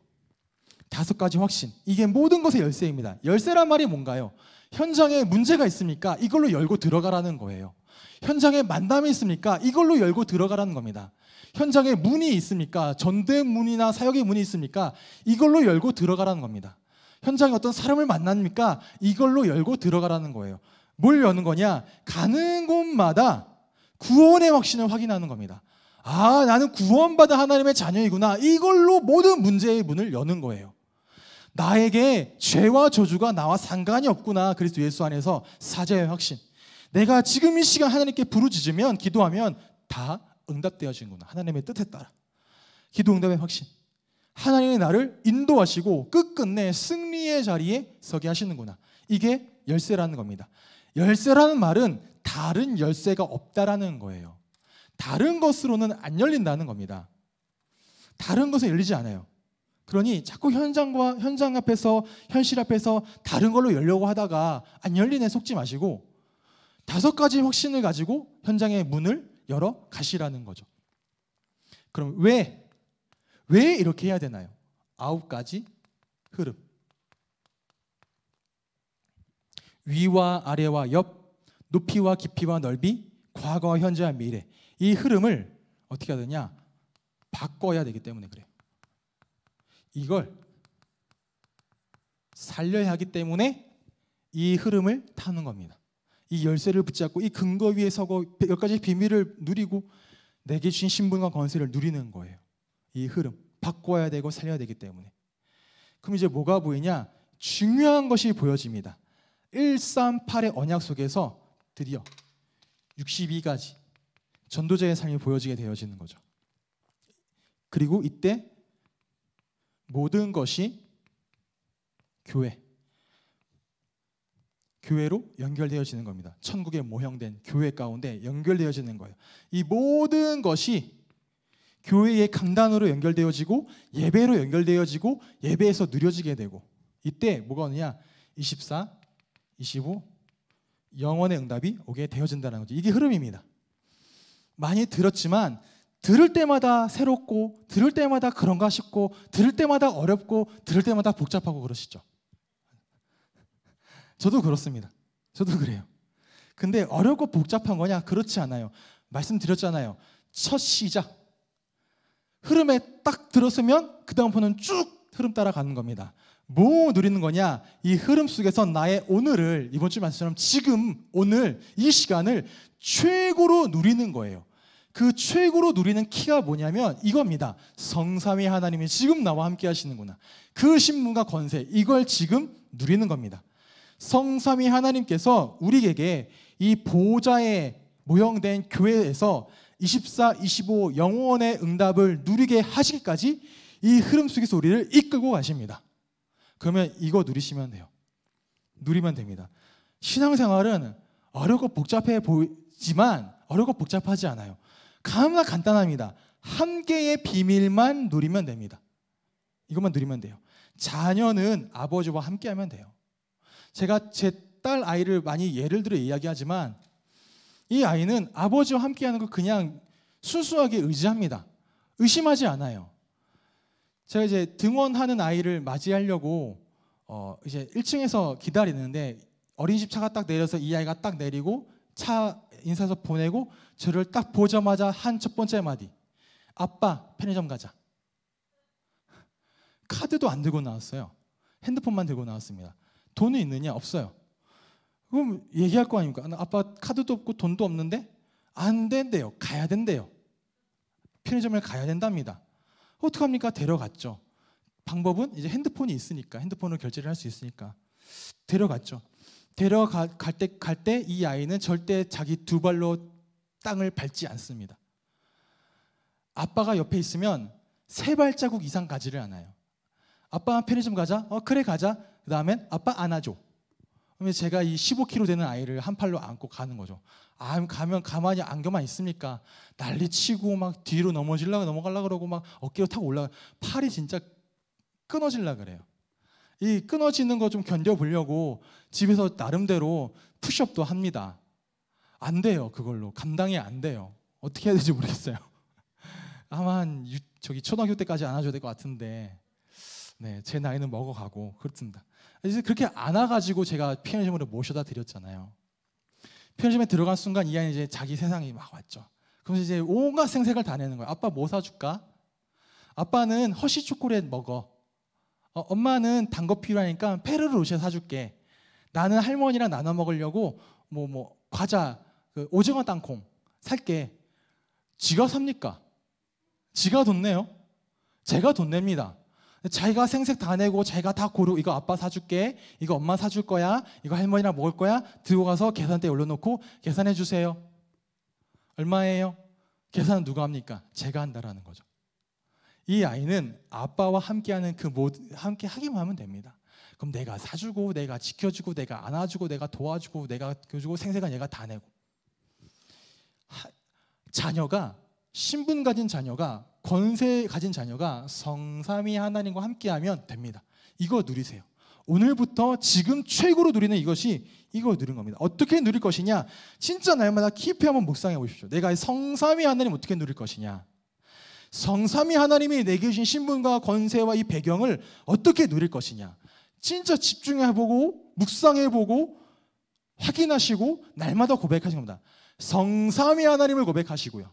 Speaker 1: 다섯 가지 확신. 이게 모든 것의 열쇠입니다. 열쇠란 말이 뭔가요? 현장에 문제가 있습니까? 이걸로 열고 들어가라는 거예요. 현장에 만남이 있습니까? 이걸로 열고 들어가라는 겁니다. 현장에 문이 있습니까? 전대 문이나 사역의 문이 있습니까? 이걸로 열고 들어가라는 겁니다. 현장에 어떤 사람을 만납니까? 이걸로 열고 들어가라는 거예요. 뭘 여는 거냐? 가는 곳마다 구원의 확신을 확인하는 겁니다. 아, 나는 구원받은 하나님의 자녀이구나. 이걸로 모든 문제의 문을 여는 거예요. 나에게 죄와 저주가 나와 상관이 없구나. 그리스도 예수 안에서 사죄의 확신. 내가 지금 이 시간 하나님께 부르짖으면 기도하면 다응답되어지구나 하나님의 뜻에 따라. 기도 응답의 확신. 하나님이 나를 인도하시고 끝끝내 승리의 자리에 서게 하시는구나. 이게 열쇠라는 겁니다. 열쇠라는 말은 다른 열쇠가 없다라는 거예요. 다른 것으로는 안 열린다는 겁니다. 다른 것은 열리지 않아요. 그러니 자꾸 현장과 현장 앞에서 현실 앞에서 다른 걸로 열려고 하다가 안 열리네 속지 마시고 다섯 가지 확신을 가지고 현장의 문을 열어 가시라는 거죠. 그럼 왜? 왜 이렇게 해야 되나요? 아홉 가지 흐름. 위와 아래와 옆, 높이와 깊이와 넓이, 과거와 현재와 미래. 이 흐름을 어떻게 하느냐 바꿔야 되기 때문에 그래요. 이걸 살려야 하기 때문에 이 흐름을 타는 겁니다. 이 열쇠를 붙잡고 이 근거 위에 서고 몇 가지 비밀을 누리고 내게 주신 신분과 권세를 누리는 거예요. 이 흐름 바꿔야 되고 살려야 되기 때문에. 그럼 이제 뭐가 보이냐? 중요한 것이 보여집니다. 138의 언약 속에서 드디어 62가지 전도자의 삶이 보여지게 되어지는 거죠. 그리고 이때 모든 것이 교회, 교회로 연결되어지는 겁니다. 천국에 모형된 교회 가운데 연결되어지는 거예요. 이 모든 것이 교회의 강단으로 연결되어지고 예배로 연결되어지고 예배에서 누려지게 되고 이때 뭐가 오느냐? 24, 25 영원의 응답이 오게 되어진다는 거죠. 이게 흐름입니다. 많이 들었지만 들을 때마다 새롭고 들을 때마다 그런가 싶고 들을 때마다 어렵고 들을 때마다 복잡하고 그러시죠. 저도 그렇습니다. 저도 그래요. 근데 어렵고 복잡한 거냐? 그렇지 않아요. 말씀드렸잖아요. 첫 시작. 흐름에 딱 들었으면 그다음부터는 쭉 흐름 따라가는 겁니다. 뭐 누리는 거냐? 이 흐름 속에서 나의 오늘을 이번 주 말씀처럼 지금 오늘 이 시간을 최고로 누리는 거예요. 그 최고로 누리는 키가 뭐냐면 이겁니다. 성삼위 하나님이 지금 나와 함께 하시는구나. 그 신문과 권세 이걸 지금 누리는 겁니다. 성삼위 하나님께서 우리에게 이 보좌에 모형된 교회에서 24, 25 영원의 응답을 누리게 하시기까지 이 흐름 속에서 우리를 이끌고 가십니다. 그러면 이거 누리시면 돼요. 누리면 됩니다. 신앙생활은 어렵고 복잡해 보이지만 어렵고 복잡하지 않아요. 가나 간단합니다. 한 개의 비밀만 누리면 됩니다. 이것만 누리면 돼요. 자녀는 아버지와 함께 하면 돼요. 제가 제 딸 아이를 많이 예를 들어 이야기하지만 이 아이는 아버지와 함께 하는 거 그냥 순수하게 의지합니다. 의심하지 않아요. 제가 이제 등원하는 아이를 맞이하려고 어 이제 1층에서 기다리는데 어린이집 차가 딱 내려서 이 아이가 딱 내리고 차 인사서 보내고 저를 딱 보자마자 한 첫 번째 마디 아빠 편의점 가자 카드도 안 들고 나왔어요 핸드폰만 들고 나왔습니다 돈은 있느냐 없어요 그럼 얘기할 거 아닙니까 아빠 카드도 없고 돈도 없는데 안 된대요 가야 된대요 편의점을 가야 된답니다 어떡합니까? 데려갔죠. 방법은 이제 핸드폰이 있으니까 핸드폰으로 결제를 할 수 있으니까 데려갔죠. 데려갈 때 갈 때 이 아이는 절대 자기 두 발로 땅을 밟지 않습니다. 아빠가 옆에 있으면 세 발자국 이상 가지를 않아요. 아빠 가 편의점 가자. 어 그래 가자. 그다음엔 아빠 안아줘. 그러면 제가 이 15kg 되는 아이를 한 팔로 안고 가는 거죠. 아, 가면 가만히 안겨만 있습니까? 난리치고 막 뒤로 넘어질라 넘어갈라 그러고 막 어깨로 타고 올라 가 팔이 진짜 끊어질라 그래요. 이 끊어지는 거 좀 견뎌보려고 집에서 나름대로 푸시업도 합니다. 안 돼요 그걸로 감당이 안 돼요. 어떻게 해야 될지 모르겠어요. <laughs> 아마 저기 초등학교 때까지 안아줘야 될 것 같은데, 네 제 나이는 먹어가고 그렇습니다. 이제 그렇게 안아가지고 제가 편의점으로 모셔다 드렸잖아요. 편의점에 들어간 순간 이 아이 이제 자기 세상이 막 왔죠. 그러면서 이제 온갖 생색을 다 내는 거예요. 아빠 뭐 사줄까? 아빠는 허쉬 초콜릿 먹어. 어, 엄마는 단거 필요하니까 페르르 로쉐 사줄게. 나는 할머니랑 나눠 먹으려고 뭐뭐 뭐 과자, 그 오징어 땅콩 살게. 지가 삽니까? 지가 돈 내요? 제가 돈 냅니다. 자기가 생색 다 내고 자기가 다 고르고 이거 아빠 사줄게 이거 엄마 사줄 거야 이거 할머니랑 먹을 거야 들고 가서 계산대에 올려놓고 계산해 주세요 얼마예요? 계산은 누가 합니까? 제가 한다라는 거죠 이 아이는 아빠와 함께하는 그 모든 함께 하기만 하면 됩니다 그럼 내가 사주고 내가 지켜주고 내가 안아주고 내가 도와주고 내가 교주고 생색은 얘가 다 내고 하, 자녀가 신분 가진 자녀가 권세 가진 자녀가 성삼위 하나님과 함께하면 됩니다. 이거 누리세요. 오늘부터 지금 최고로 누리는 이것이 이걸 누린 겁니다. 어떻게 누릴 것이냐? 진짜 날마다 깊이 한번 묵상해 보십시오. 내가 성삼위 하나님 어떻게 누릴 것이냐? 성삼위 하나님이 내게 주신 신분과 권세와 이 배경을 어떻게 누릴 것이냐? 진짜 집중해 보고 묵상해 보고 확인하시고 날마다 고백하신 겁니다. 성삼위 하나님을 고백하시고요.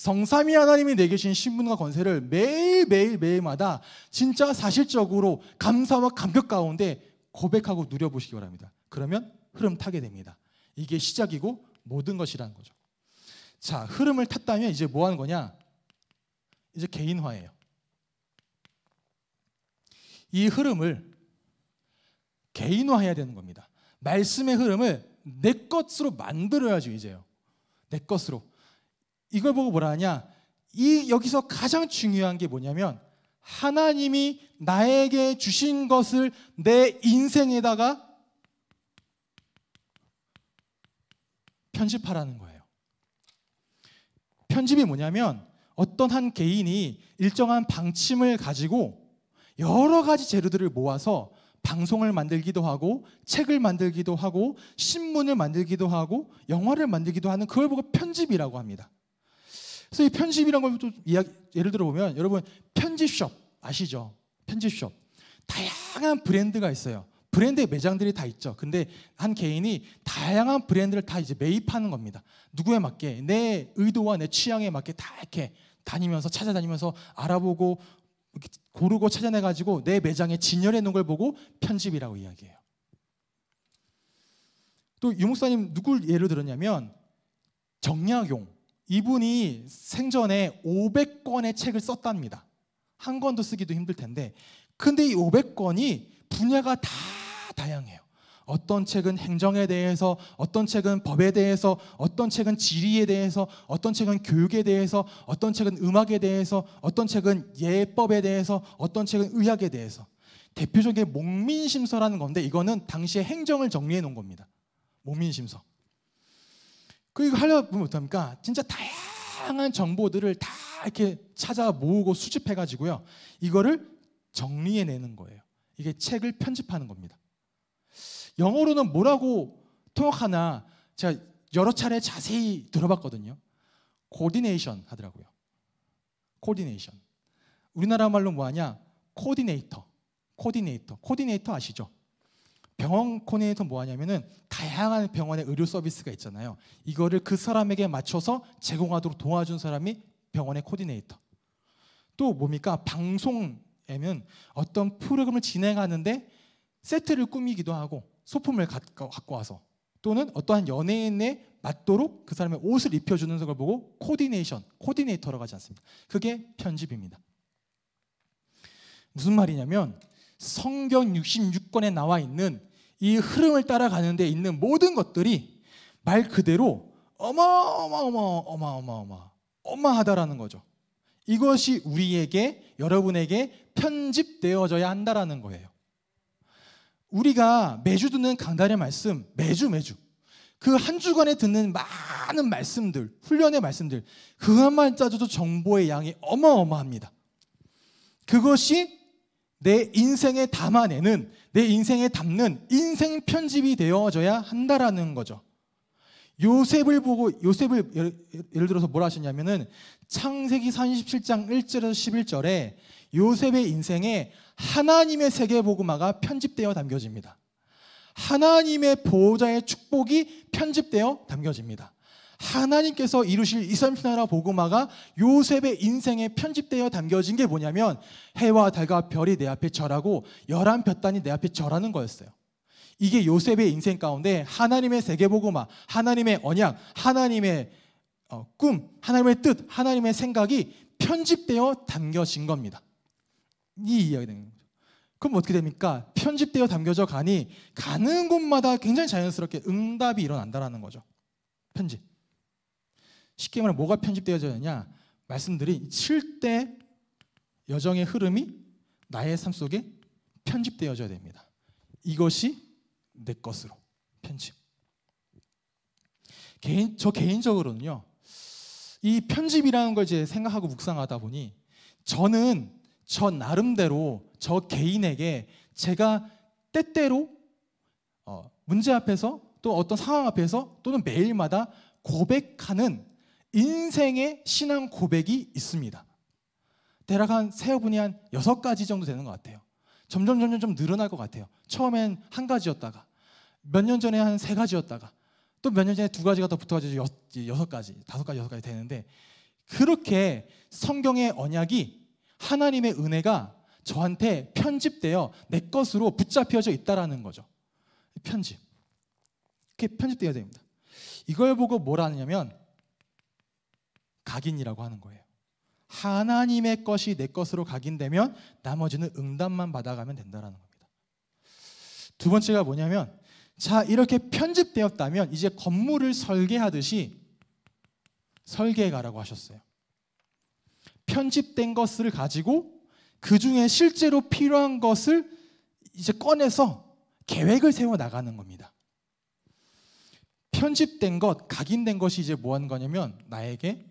Speaker 1: 성삼위 하나님이 내게신 신분과 권세를 매일 매일 매일마다 진짜 사실적으로 감사와 감격 가운데 고백하고 누려보시기 바랍니다. 그러면 흐름 타게 됩니다. 이게 시작이고 모든 것이라는 거죠. 자, 흐름을 탔다면 이제 뭐 하는 거냐? 이제 개인화예요. 이 흐름을 개인화해야 되는 겁니다. 말씀의 흐름을 내 것으로 만들어야죠, 이제요. 내 것으로. 이걸 보고 뭐라 하냐? 이 여기서 가장 중요한 게 뭐냐면 하나님이 나에게 주신 것을 내 인생에다가 편집하라는 거예요. 편집이 뭐냐면 어떤 한 개인이 일정한 방침을 가지고 여러 가지 재료들을 모아서 방송을 만들기도 하고 책을 만들기도 하고 신문을 만들기도 하고 영화를 만들기도 하는 그걸 보고 편집이라고 합니다. 그래서 이편집이라는걸또 예를 들어 보면 여러분 편집숍 아시죠? 편집숍 다양한 브랜드가 있어요. 브랜드의 매장들이 다 있죠. 근데 한 개인이 다양한 브랜드를 다 이제 매입하는 겁니다. 누구에 맞게 내 의도와 내 취향에 맞게 다 이렇게 다니면서 찾아다니면서 알아보고 고르고 찾아내 가지고 내 매장에 진열해 놓은 걸 보고 편집이라고 이야기해요. 또 유목사님 누굴 예를 들었냐면 정약용 이분이 생전에 500권의 책을 썼답니다. 한 권도 쓰기도 힘들 텐데 근데 이 500권이 분야가 다 다양해요. 어떤 책은 행정에 대해서, 어떤 책은 법에 대해서, 어떤 책은 지리에 대해서, 어떤 책은 교육에 대해서, 어떤 책은 음악에 대해서, 어떤 책은 예법에 대해서, 어떤 책은 의학에 대해서. 대표적인 목민심서라는 건데 이거는 당시의 행정을 정리해 놓은 겁니다. 목민심서. 그 이거 하려면 못합니까? 진짜 다양한 정보들을 다 이렇게 찾아 모으고 수집해 가지고요. 이거를 정리해 내는 거예요. 이게 책을 편집하는 겁니다. 영어로는 뭐라고 통역하나 제가 여러 차례 자세히 들어봤거든요. 코디네이션 하더라고요. 코디네이션. 우리나라 말로 뭐하냐? 코디네이터. 코디네이터. 코디네이터 아시죠? 병원 코너에서 뭐 하냐면은 다양한 병원의 의료 서비스가 있잖아요. 이거를 그 사람에게 맞춰서 제공하도록 도와준 사람이 병원의 코디네이터. 또 뭡니까? 방송에는 어떤 프로그램을 진행하는데 세트를 꾸미기도 하고 소품을 갖고 와서 또는 어떠한 연예인에 맞도록 그 사람의 옷을 입혀주는 걸 보고 코디네이션, 코디네이터라고 하지 않습니다. 그게 편집입니다. 무슨 말이냐면 성경 66권에 나와 있는 이 흐름을 따라가는데 있는 모든 것들이 말 그대로 어마어마어마어마어마어마 하다라는 거죠. 이것이 우리에게 여러분에게 편집되어져야 한다라는 거예요. 우리가 매주 듣는 강단의 말씀, 매주 매주 그 한 주간에 듣는 많은 말씀들, 훈련의 말씀들, 그 한말짜자도 정보의 양이 어마어마합니다. 그것이 내 인생에 담아내는, 내 인생에 담는 인생 편집이 되어져야 한다라는 거죠. 요셉을 보고, 요셉을 예를, 들어서 뭘 하시냐면은 창세기 37장 1절에서 11절에 요셉의 인생에 하나님의 세계보고마가 편집되어 담겨집니다. 하나님의 보호자의 축복이 편집되어 담겨집니다. 하나님께서 이루실 이삼나라 보고마가 요셉의 인생에 편집되어 담겨진 게 뭐냐면 해와 달과 별이 내 앞에 절하고 열한 볕단이 내 앞에 절하는 거였어요. 이게 요셉의 인생 가운데 하나님의 세계 보고마, 하나님의 언약, 하나님의 어, 꿈, 하나님의 뜻, 하나님의 생각이 편집되어 담겨진 겁니다. 이 이야기 되는 거죠. 그럼 어떻게 됩니까? 편집되어 담겨져 가니 가는 곳마다 굉장히 자연스럽게 응답이 일어난다라는 거죠. 편집. 쉽게 말해 뭐가 편집되어졌냐? 말씀드린 7대 여정의 흐름이 나의 삶 속에 편집되어져야 됩니다. 이것이 내 것으로 편집. 개인 저 개인적으로는요. 이 편집이라는 걸 이제 생각하고 묵상하다 보니 저는 저 나름대로 저 개인에게 제가 때때로 어, 문제 앞에서 또 어떤 상황 앞에서 또는 매일마다 고백하는 인생의 신앙 고백이 있습니다. 대략 한 세분이한 여섯 가지 정도 되는 것 같아요. 점점 점점 좀 늘어날 것 같아요. 처음엔 한 가지였다가 몇 년 전에 한 세 가지였다가 또 몇 년 전에 두 가지가 더 붙어가지고 여섯 가지, 다섯 가지, 여섯 가지 되는데 그렇게 성경의 언약이 하나님의 은혜가 저한테 편집되어 내 것으로 붙잡혀져 있다라는 거죠. 편집. 이게 편집되어야 됩니다. 이걸 보고 뭐라 하냐면 각인이라고 하는 거예요. 하나님의 것이 내 것으로 각인되면 나머지는 응답만 받아가면 된다라는 겁니다. 두 번째가 뭐냐면 자 이렇게 편집되었다면 이제 건물을 설계하듯이 설계해 가라고 하셨어요. 편집된 것을 가지고 그 중에 실제로 필요한 것을 이제 꺼내서 계획을 세워 나가는 겁니다. 편집된 것, 각인된 것이 이제 뭐 하는 거냐면 나에게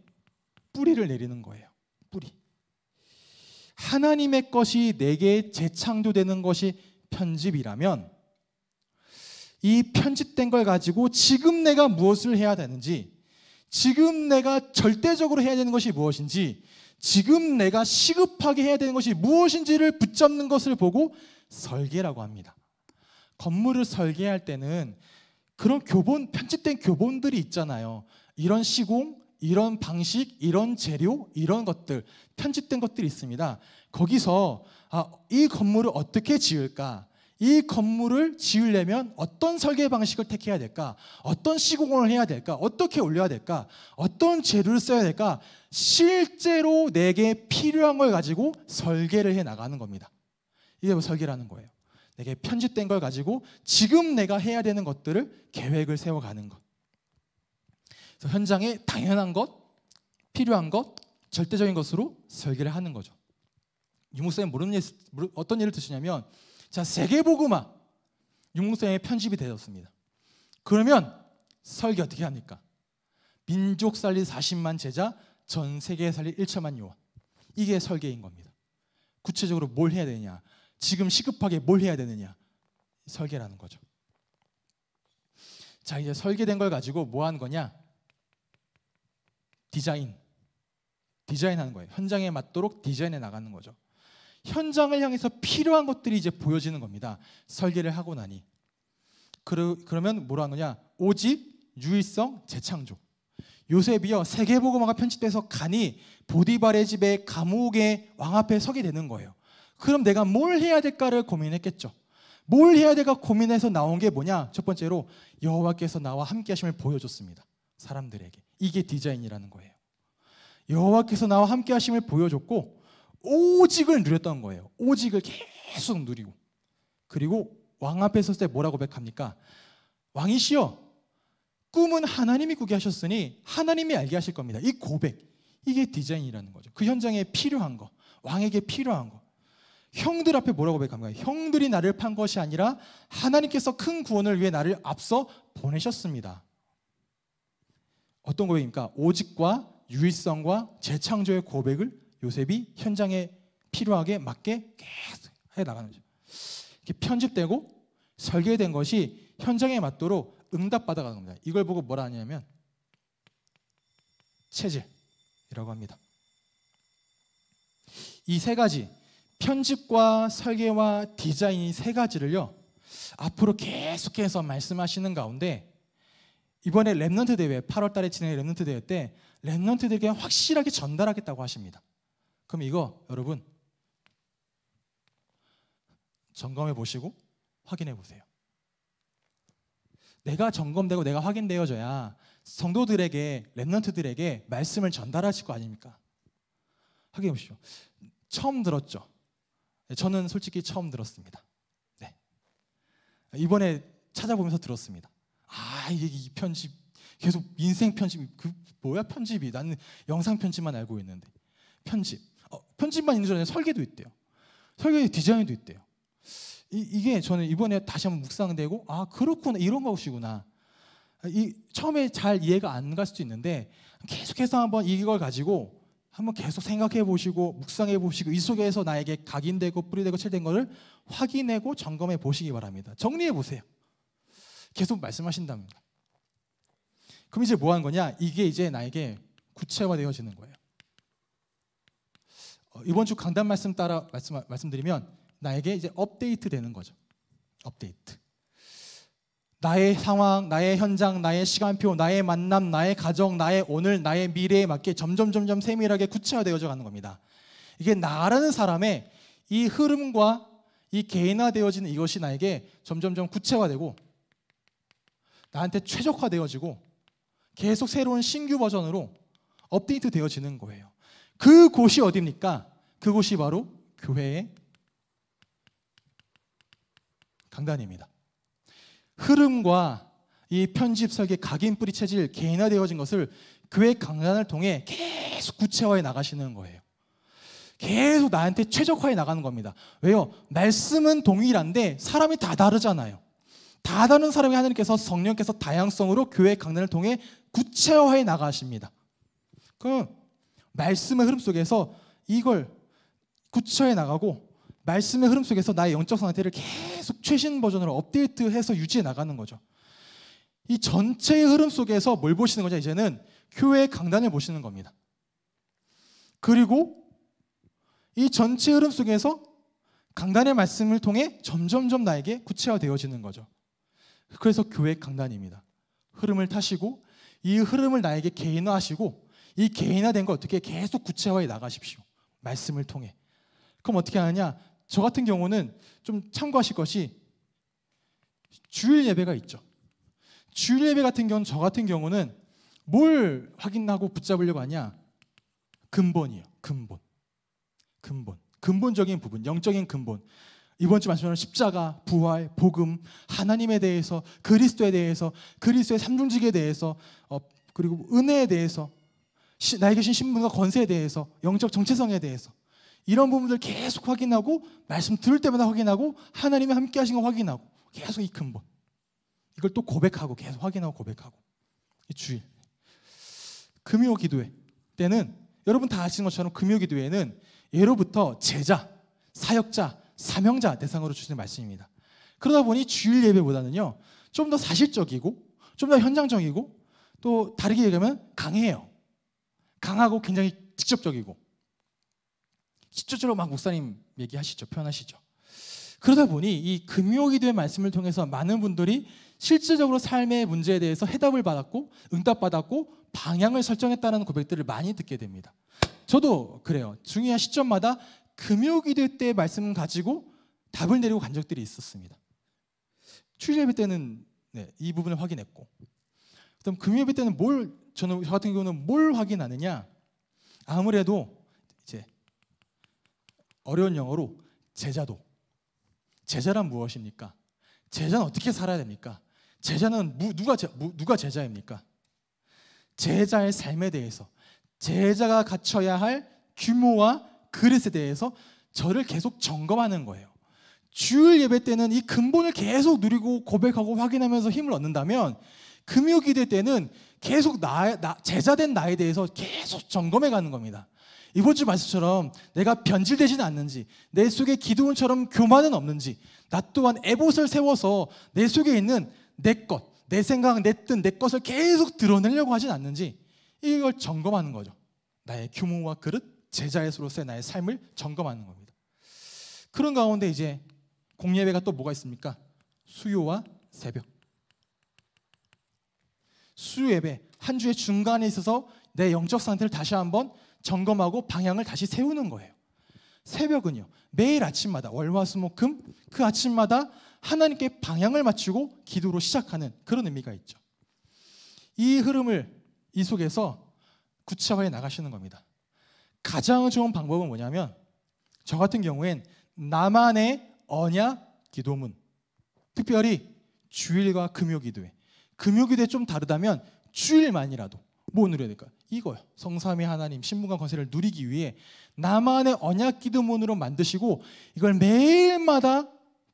Speaker 1: 뿌리를 내리는 거예요. 뿌리. 하나님의 것이 내게 재창조되는 것이 편집이라면 이 편집된 걸 가지고 지금 내가 무엇을 해야 되는지, 지금 내가 절대적으로 해야 되는 것이 무엇인지, 지금 내가 시급하게 해야 되는 것이 무엇인지를 붙잡는 것을 보고 설계라고 합니다. 건물을 설계할 때는 그런 교본, 편집된 교본들이 있잖아요. 이런 시공, 이런 방식, 이런 재료, 이런 것들 편집된 것들이 있습니다. 거기서 아, 이 건물을 어떻게 지을까? 이 건물을 지으려면 어떤 설계 방식을 택해야 될까? 어떤 시공을 해야 될까? 어떻게 올려야 될까? 어떤 재료를 써야 될까? 실제로 내게 필요한 걸 가지고 설계를 해 나가는 겁니다. 이게 뭐 설계라는 거예요. 내게 편집된 걸 가지고 지금 내가 해야 되는 것들을 계획을 세워가는 것. 현장에 당연한 것, 필요한 것, 절대적인 것으로 설계를 하는 거죠. 유목사님 모르는 예 어떤 예를 드시냐면 자 세계보고마 유목사님의 편집이 되었습니다. 그러면 설계 어떻게 합니까? 민족 살리 40만 제자, 전 세계 살리 1천만 요원. 이게 설계인 겁니다. 구체적으로 뭘 해야 되냐 지금 시급하게 뭘 해야 되느냐, 설계라는 거죠. 자 이제 설계된 걸 가지고 뭐 한 거냐? 디자인. 디자인하는 거예요. 현장에 맞도록 디자인해 나가는 거죠. 현장을 향해서 필요한 것들이 이제 보여지는 겁니다. 설계를 하고 나니. 그러, 그러면 뭐라 하느냐? 오집, 유일성, 재창조. 요셉이요 세계보고마가 편집돼서 간이 보디발의 집에 감옥의 왕 앞에 서게 되는 거예요. 그럼 내가 뭘 해야 될까를 고민했겠죠. 뭘 해야 될까 고민해서 나온 게 뭐냐? 첫 번째로 여호와께서 나와 함께 하심을 보여줬습니다. 사람들에게. 이게 디자인이라는 거예요. 여호와께서 나와 함께 하심을 보여줬고 오직을 누렸던 거예요. 오직을 계속 누리고 그리고 왕 앞에 섰을 때 뭐라고 백합니까? 왕이시여 꿈은 하나님이 꾸게 하셨으니 하나님이 알게 하실 겁니다. 이 고백 이게 디자인이라는 거죠. 그 현장에 필요한 거 왕에게 필요한 거 형들 앞에 뭐라고 백합니까? 형들이 나를 판 것이 아니라 하나님께서 큰 구원을 위해 나를 앞서 보내셨습니다. 어떤 고백입니까? 오직과 유일성과 재창조의 고백을 요셉이 현장에 필요하게 맞게 계속 해 나가는 거죠. 이렇게 편집되고 설계된 것이 현장에 맞도록 응답받아 가는 겁니다. 이걸 보고 뭐라 하냐면 체질이라고 합니다. 이 세 가지 편집과 설계와 디자인 세 가지를요 앞으로 계속해서 말씀하시는 가운데 이번에 랩런트 대회 8월 달에 진행한 랩런트 대회 때랩런트들에게 확실하게 전달하겠다고 하십니다. 그럼 이거 여러분 점검해 보시고 확인해 보세요. 내가 점검되고 내가 확인되어져야 성도들에게 랩넌트들에게 말씀을 전달하실 거 아닙니까? 확인해 보시죠. 처음 들었죠. 네, 저는 솔직히 처음 들었습니다. 네. 이번에 찾아보면서 들었습니다. 아 이게 이 편집 계속 인생 편집 그 뭐야 편집이 나는 영상 편집만 알고 있는데 편집 어, 편집만 있는 줄알았는 설계도 있대요 설계 디자인도 있대요 이, 이게 저는 이번에 다시 한번 묵상되고 아 그렇구나 이런 것이구나 이 처음에 잘 이해가 안 갈 수도 있는데 계속해서 한번 이걸 가지고 한번 계속 생각해 보시고 묵상해 보시고 이 속에서 나에게 각인되고 뿌리되고 칠된 것을 확인하고 점검해 보시기 바랍니다 정리해 보세요 계속 말씀하신답니다. 그럼 이제 뭐 하는 거냐? 이게 이제 나에게 구체화되어지는 거예요. 어, 이번 주 강단 말씀 따라 말씀, 말씀드리면 나에게 이제 업데이트 되는 거죠. 업데이트. 나의 상황, 나의 현장, 나의 시간표, 나의 만남, 나의 가정, 나의 오늘, 나의 미래에 맞게 점점 점점 세밀하게 구체화되어져 가는 겁니다. 이게 나라는 사람의 이 흐름과 이개인화되어지 이것이 나에게 점점점 구체화되고 나한테 최적화되어지고 계속 새로운 신규 버전으로 업데이트 되어지는 거예요. 그 곳이 어디입니까? 그곳이 바로 교회의 강단입니다. 흐름과 이 편집설계 각인 뿌리 체질 개인화되어진 것을 교회 강단을 통해 계속 구체화해 나가시는 거예요. 계속 나한테 최적화해 나가는 겁니다. 왜요? 말씀은 동일한데 사람이 다 다르잖아요. 다다른 사람이 하나님께서 성령께서 다양성으로 교회 강단을 통해 구체화해 나가십니다. 그럼 말씀의 흐름 속에서 이걸 구체화해 나가고 말씀의 흐름 속에서 나의 영적 상태를 계속 최신 버전으로 업데이트해서 유지해 나가는 거죠. 이 전체의 흐름 속에서 뭘 보시는 거죠? 이제는 교회 강단을 보시는 겁니다. 그리고 이 전체 흐름 속에서 강단의 말씀을 통해 점점점 나에게 구체화되어지는 거죠. 그래서 교회 강단입니다. 흐름을 타시고 이 흐름을 나에게 개인화하시고 이 개인화된 거 어떻게 계속 구체화해 나가십시오. 말씀을 통해. 그럼 어떻게 하냐저 같은 경우는 좀 참고하실 것이 주일 예배가 있죠. 주일 예배 같은 경우는 저 같은 경우는 뭘 확인하고 붙잡으려고 하냐? 근본이요. 근본. 근본. 근본적인 부분, 영적인 근본. 이번 주 말씀하는 십자가, 부활, 복음, 하나님에 대해서, 그리스도에 대해서, 그리스도의 삼중직에 대해서, 어, 그리고 은혜에 대해서, 시, 나에게 신 신분과 권세에 대해서, 영적 정체성에 대해서 이런 부분들 계속 확인하고 말씀 들을 때마다 확인하고 하나님이 함께 하신 거 확인하고 계속 이 근본 이걸 또 고백하고 계속 확인하고 고백하고 주일 금요 기도회 때는 여러분 다 아시는 것처럼 금요 기도회는 예로부터 제자, 사역자, 사명자 대상으로 주시는 말씀입니다. 그러다 보니 주일 예배보다는요, 좀 더 사실적이고, 좀 더 현장적이고, 또 다르게 얘기하면 강해요. 강하고 굉장히 직접적이고. 직접적으로 막 목사님 얘기하시죠. 표현하시죠. 그러다 보니 이 금요기도의 말씀을 통해서 많은 분들이 실질적으로 삶의 문제에 대해서 해답을 받았고, 응답받았고, 방향을 설정했다는 고백들을 많이 듣게 됩니다. 저도 그래요. 중요한 시점마다 금요기도 때 말씀 가지고 답을 내리고 간 적들이 있었습니다. 출애비 때는 네, 이 부분을 확인했고, 그다 금요비 때는 뭘 저는 저 같은 경우는 뭘 확인하느냐? 아무래도 이제 어려운 영어로 제자도 제자란 무엇입니까? 제자는 어떻게 살아야 됩니까? 제자는 무, 누가 제, 무, 누가 제자입니까? 제자의 삶에 대해서 제자가 갖춰야 할 규모와 그릇에 대해서 저를 계속 점검하는 거예요. 주일 예배 때는 이 근본을 계속 누리고 고백하고 확인하면서 힘을 얻는다면 금요 기대 때는 계속 나, 나, 제자된 나에 대해서 계속 점검해 가는 겁니다. 이번 주 말씀처럼 내가 변질되지는 않는지, 내 속에 기도원처럼 교만은 없는지, 나 또한 에봇을 세워서 내 속에 있는 내 것, 내 생각, 내 뜻, 내 것을 계속 드러내려고 하진 않는지 이걸 점검하는 거죠. 나의 규모와 그릇, 제자로서의 에서 나의 삶을 점검하는 겁니다. 그런 가운데 이제 공예배가 또 뭐가 있습니까? 수요와 새벽. 수요예배 한 주의 중간에 있어서 내 영적 상태를 다시 한번 점검하고 방향을 다시 세우는 거예요. 새벽은요. 매일 아침마다 월화수목금 그 아침마다 하나님께 방향을 맞추고 기도로 시작하는 그런 의미가 있죠. 이 흐름을 이 속에서 구체화해 나가시는 겁니다. 가장 좋은 방법은 뭐냐면 저 같은 경우엔 나만의 언약 기도문 특별히 주일과 금요 기도회 금요 기도회 좀 다르다면 주일만이라도 뭐 누려야 될까요? 이거요. 성삼위 하나님 신분과 권세를 누리기 위해 나만의 언약 기도문으로 만드시고 이걸 매일마다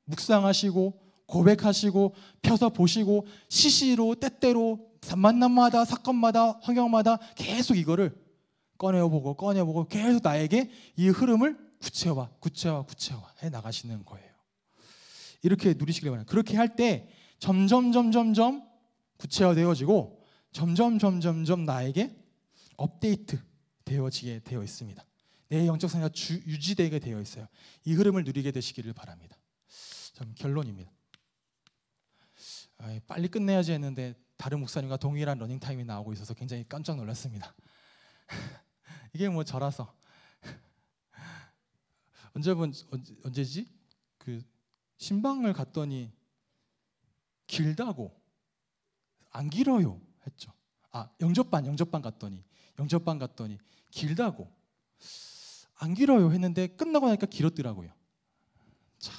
Speaker 1: 묵상하시고 고백하시고 펴서 보시고 시시로 때때로 만남마다 사건마다 환경마다 계속 이거를 꺼내보고 꺼내보고 계속 나에게 이 흐름을 구체화, 구체화, 구체화 해 나가시는 거예요. 이렇게 누리시길 바랍니다. 그렇게 할 때 점점, 점점, 점 구체화되어지고 점점, 점점, 점 나에게 업데이트 되어지게 되어 있습니다. 내 영적 상태가 유지되게 되어 있어요. 이 흐름을 누리게 되시기를 바랍니다. 참 결론입니다. 빨리 끝내야지 했는데 다른 목사님과 동일한 러닝 타임이 나오고 있어서 굉장히 깜짝 놀랐습니다. 이게 뭐 저라서 <laughs> 언제 본 언제, 언제지 그 신방을 갔더니 길다고 안 길어요 했죠. 아 영접반 영접반 갔더니 영접반 갔더니 길다고 안 길어요 했는데 끝나고 나니까 길었더라고요. 참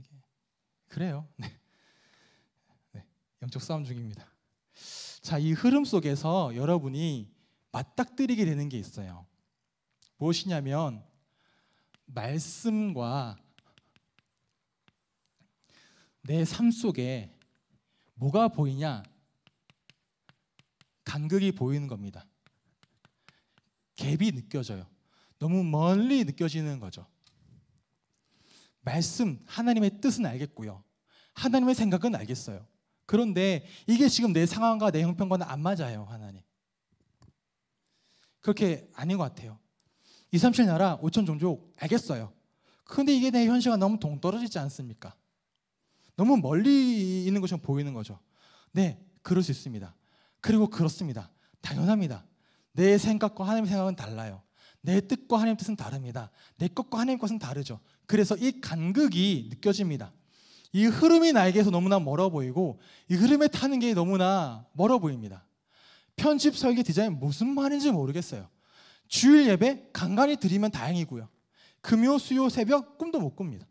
Speaker 1: 이게 그래요. <laughs> 네. 네. 영적 싸움 중입니다. 자, 이 흐름 속에서 여러분이 맞닥뜨리게 되는 게 있어요. 무엇이냐면 말씀과 내 삶 속에 뭐가 보이냐? 간극이 보이는 겁니다. 갭이 느껴져요. 너무 멀리 느껴지는 거죠. 말씀, 하나님의 뜻은 알겠고요. 하나님의 생각은 알겠어요. 그런데 이게 지금 내 상황과 내 형편과는 안 맞아요, 하나님. 그렇게 아닌 것 같아요. 2, 3, 7 나라 5천 종족 알겠어요. 근데 이게 내 현실과 너무 동떨어지지 않습니까? 너무 멀리 있는 것처럼 보이는 거죠. 네, 그럴 수 있습니다. 그리고 그렇습니다. 당연합니다. 내 생각과 하나님의 생각은 달라요. 내 뜻과 하나님의 뜻은 다릅니다. 내 것과 하나님 것은 다르죠. 그래서 이 간극이 느껴집니다. 이 흐름이 나에게서 너무나 멀어 보이고 이 흐름에 타는 게 너무나 멀어 보입니다. 편집 설계 디자인 무슨 말인지 모르겠어요. 주일 예배 간간히 드리면 다행이고요. 금요 수요 새벽 꿈도 못 꿉니다.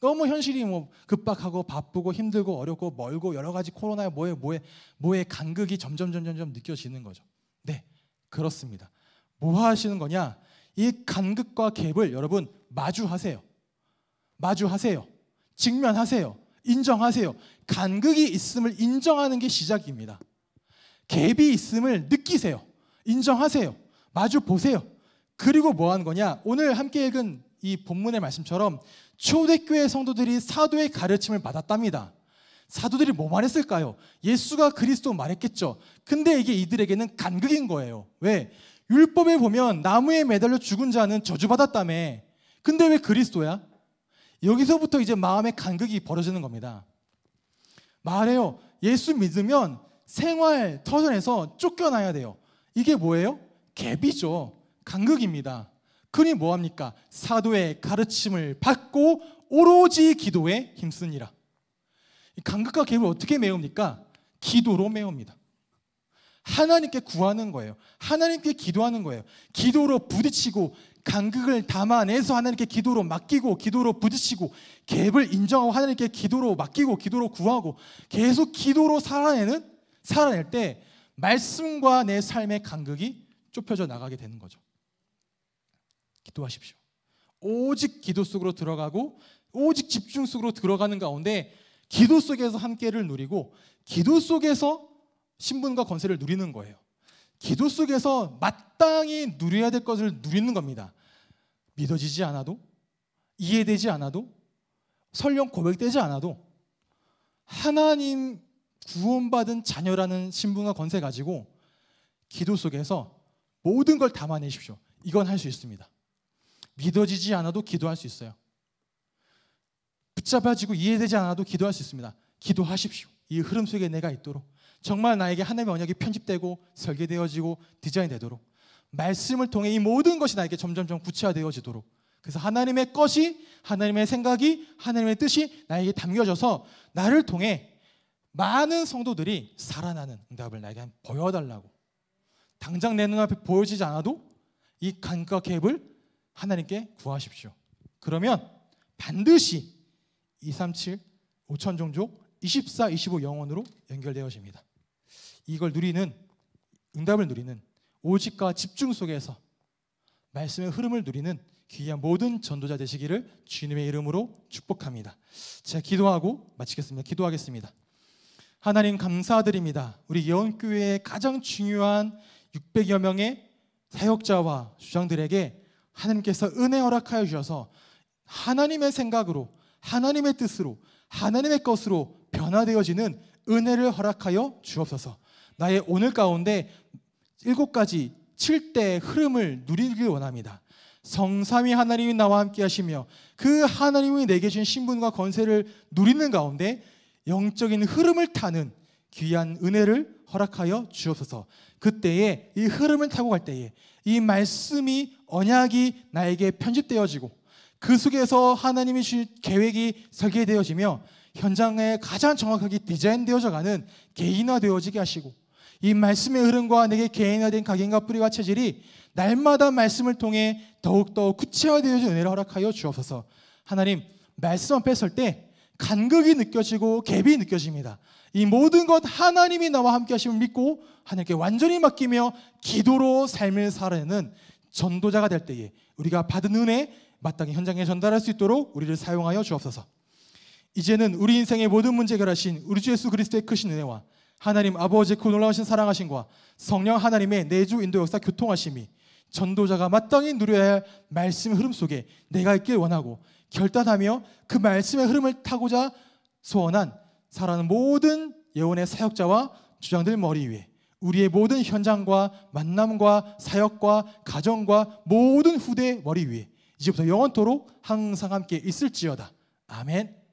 Speaker 1: 너무 현실이 뭐 급박하고 바쁘고 힘들고 어렵고 멀고 여러 가지 코로나에 뭐에 뭐에 뭐에 간극이 점점 점점 점 느껴지는 거죠. 네, 그렇습니다. 뭐 하시는 거냐? 이 간극과 갭을 여러분 마주하세요. 마주하세요. 직면하세요. 인정하세요. 간극이 있음을 인정하는 게 시작입니다. 갭이 있음을 느끼세요. 인정하세요. 마주 보세요. 그리고 뭐 하는 거냐? 오늘 함께 읽은 이 본문의 말씀처럼 초대교회 성도들이 사도의 가르침을 받았답니다. 사도들이 뭐 말했을까요? 예수가 그리스도 말했겠죠. 근데 이게 이들에게는 간극인 거예요. 왜? 율법에 보면 나무에 매달려 죽은 자는 저주받았다며. 근데 왜 그리스도야? 여기서부터 이제 마음의 간극이 벌어지는 겁니다. 말해요. 예수 믿으면 생활 터전에서 쫓겨나야 돼요. 이게 뭐예요? 갭이죠. 간극입니다. 그니 뭐합니까? 사도의 가르침을 받고 오로지 기도에 힘쓰니라. 간극과 갭을 어떻게 메웁니까? 기도로 메웁니다. 하나님께 구하는 거예요. 하나님께 기도하는 거예요. 기도로 부딪히고 간극을 담아내서 하나님께 기도로 맡기고 기도로 부딪히고 갭을 인정하고 하나님께 기도로 맡기고 기도로 구하고 계속 기도로 살아내는 살아낼 때 말씀과 내 삶의 간극이 좁혀져 나가게 되는 거죠. 기도하십시오. 오직 기도 속으로 들어가고 오직 집중 속으로 들어가는 가운데 기도 속에서 함께를 누리고 기도 속에서 신분과 권세를 누리는 거예요. 기도 속에서 마땅히 누려야 될 것을 누리는 겁니다. 믿어지지 않아도 이해되지 않아도 설령 고백되지 않아도 하나님 구원받은 자녀라는 신분과 권세 가지고 기도 속에서 모든 걸 담아내십시오. 이건 할 수 있습니다. 믿어지지 않아도 기도할 수 있어요. 붙잡아지고 이해되지 않아도 기도할 수 있습니다. 기도하십시오. 이 흐름 속에 내가 있도록 정말 나에게 하나님의 언약이 편집되고 설계되어지고 디자인되도록 말씀을 통해 이 모든 것이 나에게 점점점 구체화되어지도록 그래서 하나님의 것이 하나님의 생각이 하나님의 뜻이 나에게 담겨져서 나를 통해 많은 성도들이 살아나는 응답을 나에게 보여달라고 당장 내 눈앞에 보여지지 않아도 이 간과 갭을 하나님께 구하십시오. 그러면 반드시 237 5천 종족 24, 25 영혼으로 연결되어집니다. 이걸 누리는 응답을 누리는 오직과 집중 속에서 말씀의 흐름을 누리는 귀한 모든 전도자 되시기를 주님의 이름으로 축복합니다. 제가 기도하고 마치겠습니다. 기도하겠습니다. 하나님 감사드립니다. 우리 예원교회의 가장 중요한 600여 명의 사역자와 주장들에게 하나님께서 은혜 허락하여 주셔서 하나님의 생각으로 하나님의 뜻으로 하나님의 것으로 변화되어지는 은혜를 허락하여 주옵소서. 나의 오늘 가운데 일곱 가지 칠대 흐름을 누리길 원합니다. 성삼위 하나님이 나와 함께 하시며 그 하나님이 내게 준 신분과 권세를 누리는 가운데 영적인 흐름을 타는 귀한 은혜를 허락하여 주옵소서. 그때에 이 흐름을 타고 갈 때에 이 말씀이 언약이 나에게 편집되어지고 그 속에서 하나님이 주 계획이 설계되어지며 현장에 가장 정확하게 디자인되어져가는 개인화되어지게 하시고 이 말씀의 흐름과 내게 개인화된 각인과 뿌리와 체질이 날마다 말씀을 통해 더욱더 구체화되어진 은혜를 허락하여 주옵소서. 하나님 말씀 앞에 설때 간극이 느껴지고 갭이 느껴집니다. 이 모든 것 하나님이 나와 함께 하심을 믿고 하나님께 완전히 맡기며 기도로 삶을 살아내는 전도자가 될 때에 우리가 받은 은혜 마땅히 현장에 전달할 수 있도록 우리를 사용하여 주옵소서. 이제는 우리 인생의 모든 문제 해결하신 우리 주 예수 그리스도의 크신 은혜와 하나님 아버지의 그 놀라우신 사랑하신과 성령 하나님의 내주 인도 역사 교통하심이 전도자가 마땅히 누려야 할 말씀 흐름 속에 내가 있길 원하고 결단하며 그 말씀의 흐름을 타고자 소원한 사아는 모든 예언의 사역자와 주장들 머리 위에 우리의 모든 현장과 만남과 사역과 가정과 모든 후대 머리 위에 이제부터 영원토록 항상 함께 있을지어다. 아멘.